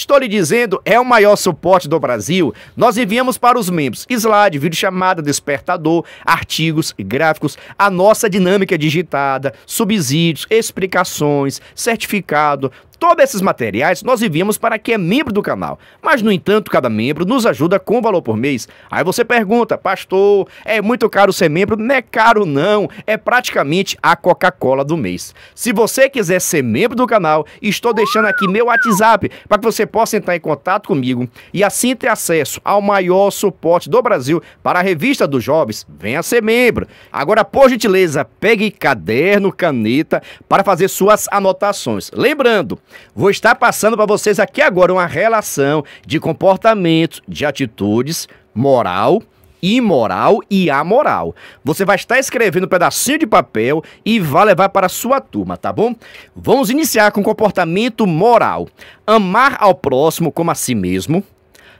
Estou lhe dizendo, é o maior suporte do Brasil. Nós enviamos para os membros slide, vídeo chamada, despertador, artigos, gráficos, a nossa dinâmica digitada, subsídios, explicações, certificado, Todos esses materiais nós enviamos para quem é membro do canal, mas no entanto, cada membro nos ajuda com valor por mês. Aí você pergunta, pastor, é muito caro ser membro? Não é caro não, é praticamente a Coca-Cola do mês. Se você quiser ser membro do canal, estou deixando aqui meu WhatsApp para que você possa entrar em contato comigo e assim ter acesso ao maior suporte do Brasil para a revista dos jovens. Venha ser membro. Agora, por gentileza, pegue caderno, caneta para fazer suas anotações. Lembrando, Vou estar passando para vocês aqui agora uma relação de comportamentos, de atitudes, moral, imoral e amoral. Você vai estar escrevendo um pedacinho de papel e vai levar para a sua turma, tá bom? Vamos iniciar com comportamento moral. Amar ao próximo como a si mesmo,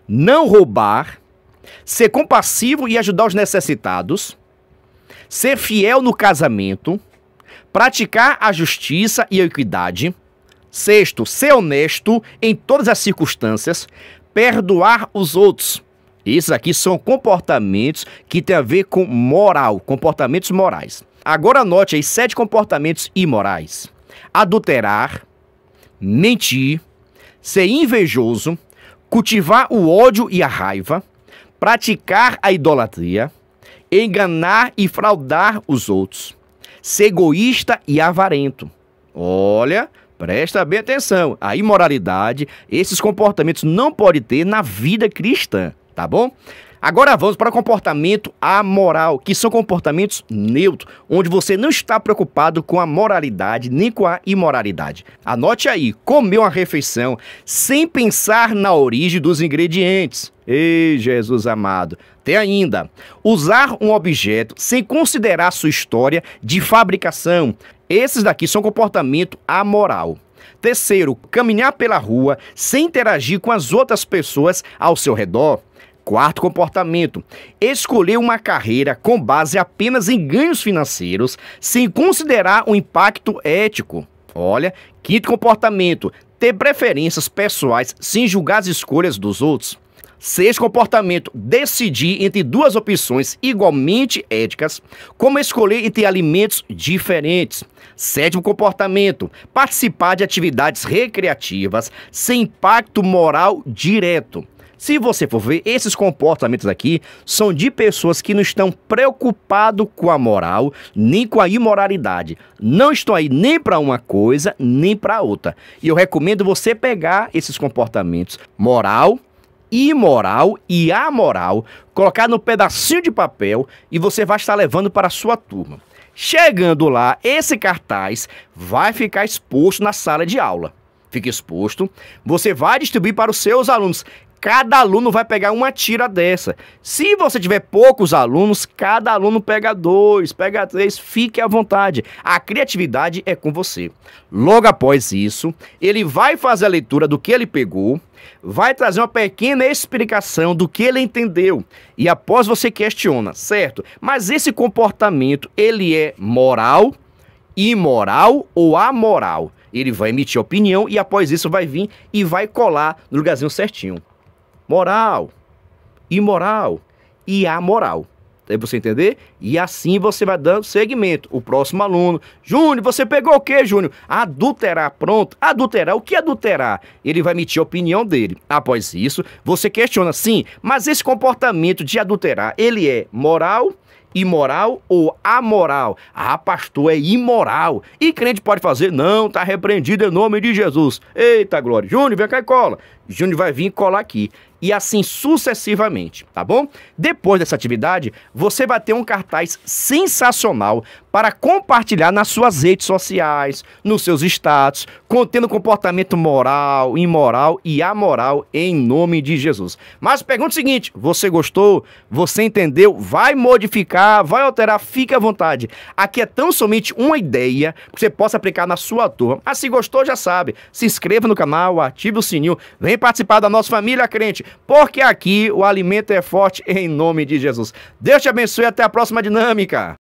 não roubar, ser compassivo e ajudar os necessitados, ser fiel no casamento, praticar a justiça e a equidade, Sexto, ser honesto em todas as circunstâncias, perdoar os outros. Esses aqui são comportamentos que têm a ver com moral, comportamentos morais. Agora anote aí sete comportamentos imorais: adulterar, mentir, ser invejoso, cultivar o ódio e a raiva, praticar a idolatria, enganar e fraudar os outros, ser egoísta e avarento. Olha, Presta bem atenção. A imoralidade, esses comportamentos não pode ter na vida cristã, tá bom? Agora vamos para comportamento amoral, que são comportamentos neutros, onde você não está preocupado com a moralidade nem com a imoralidade. Anote aí, comer uma refeição sem pensar na origem dos ingredientes. Ei, Jesus amado. Tem ainda usar um objeto sem considerar sua história de fabricação. Esses daqui são comportamento amoral. Terceiro, caminhar pela rua sem interagir com as outras pessoas ao seu redor. Quarto comportamento, escolher uma carreira com base apenas em ganhos financeiros, sem considerar o impacto ético. Olha, quinto comportamento, ter preferências pessoais sem julgar as escolhas dos outros. Seis, comportamento. Decidir entre duas opções igualmente éticas, como escolher entre alimentos diferentes. Sétimo, comportamento. Participar de atividades recreativas sem impacto moral direto. Se você for ver, esses comportamentos aqui são de pessoas que não estão preocupadas com a moral nem com a imoralidade. Não estão aí nem para uma coisa nem para outra. E eu recomendo você pegar esses comportamentos moral imoral e amoral, colocar no pedacinho de papel e você vai estar levando para a sua turma. Chegando lá, esse cartaz vai ficar exposto na sala de aula. Fica exposto. Você vai distribuir para os seus alunos. Cada aluno vai pegar uma tira dessa. Se você tiver poucos alunos, cada aluno pega dois, pega três, fique à vontade. A criatividade é com você. Logo após isso, ele vai fazer a leitura do que ele pegou, vai trazer uma pequena explicação do que ele entendeu e após você questiona, certo? Mas esse comportamento, ele é moral, imoral ou amoral? Ele vai emitir opinião e após isso vai vir e vai colar no lugarzinho certinho moral, imoral e amoral. Aí é você entender? E assim você vai dando segmento. O próximo aluno. Júnior, você pegou o quê, Júnior? Adulterar, pronto. Adulterar. O que é adulterar? Ele vai emitir a opinião dele. Após isso, você questiona, sim, mas esse comportamento de adulterar, ele é moral, imoral ou amoral? Ah, pastor, é imoral. E crente pode fazer, não, tá repreendido em nome de Jesus. Eita, glória. Júnior, vem cá e cola. Júnior vai vir colar aqui e assim sucessivamente, tá bom? Depois dessa atividade, você vai ter um cartaz sensacional para compartilhar nas suas redes sociais, nos seus status, contendo comportamento moral, imoral e amoral em nome de Jesus. Mas pergunta o seguinte: você gostou? Você entendeu? Vai modificar? Vai alterar? Fique à vontade. Aqui é tão somente uma ideia que você possa aplicar na sua turma. Ah, se gostou, já sabe. Se inscreva no canal, ative o sininho, vem participar da nossa família crente, porque aqui o alimento é forte em nome de Jesus. Deus te abençoe até a próxima dinâmica.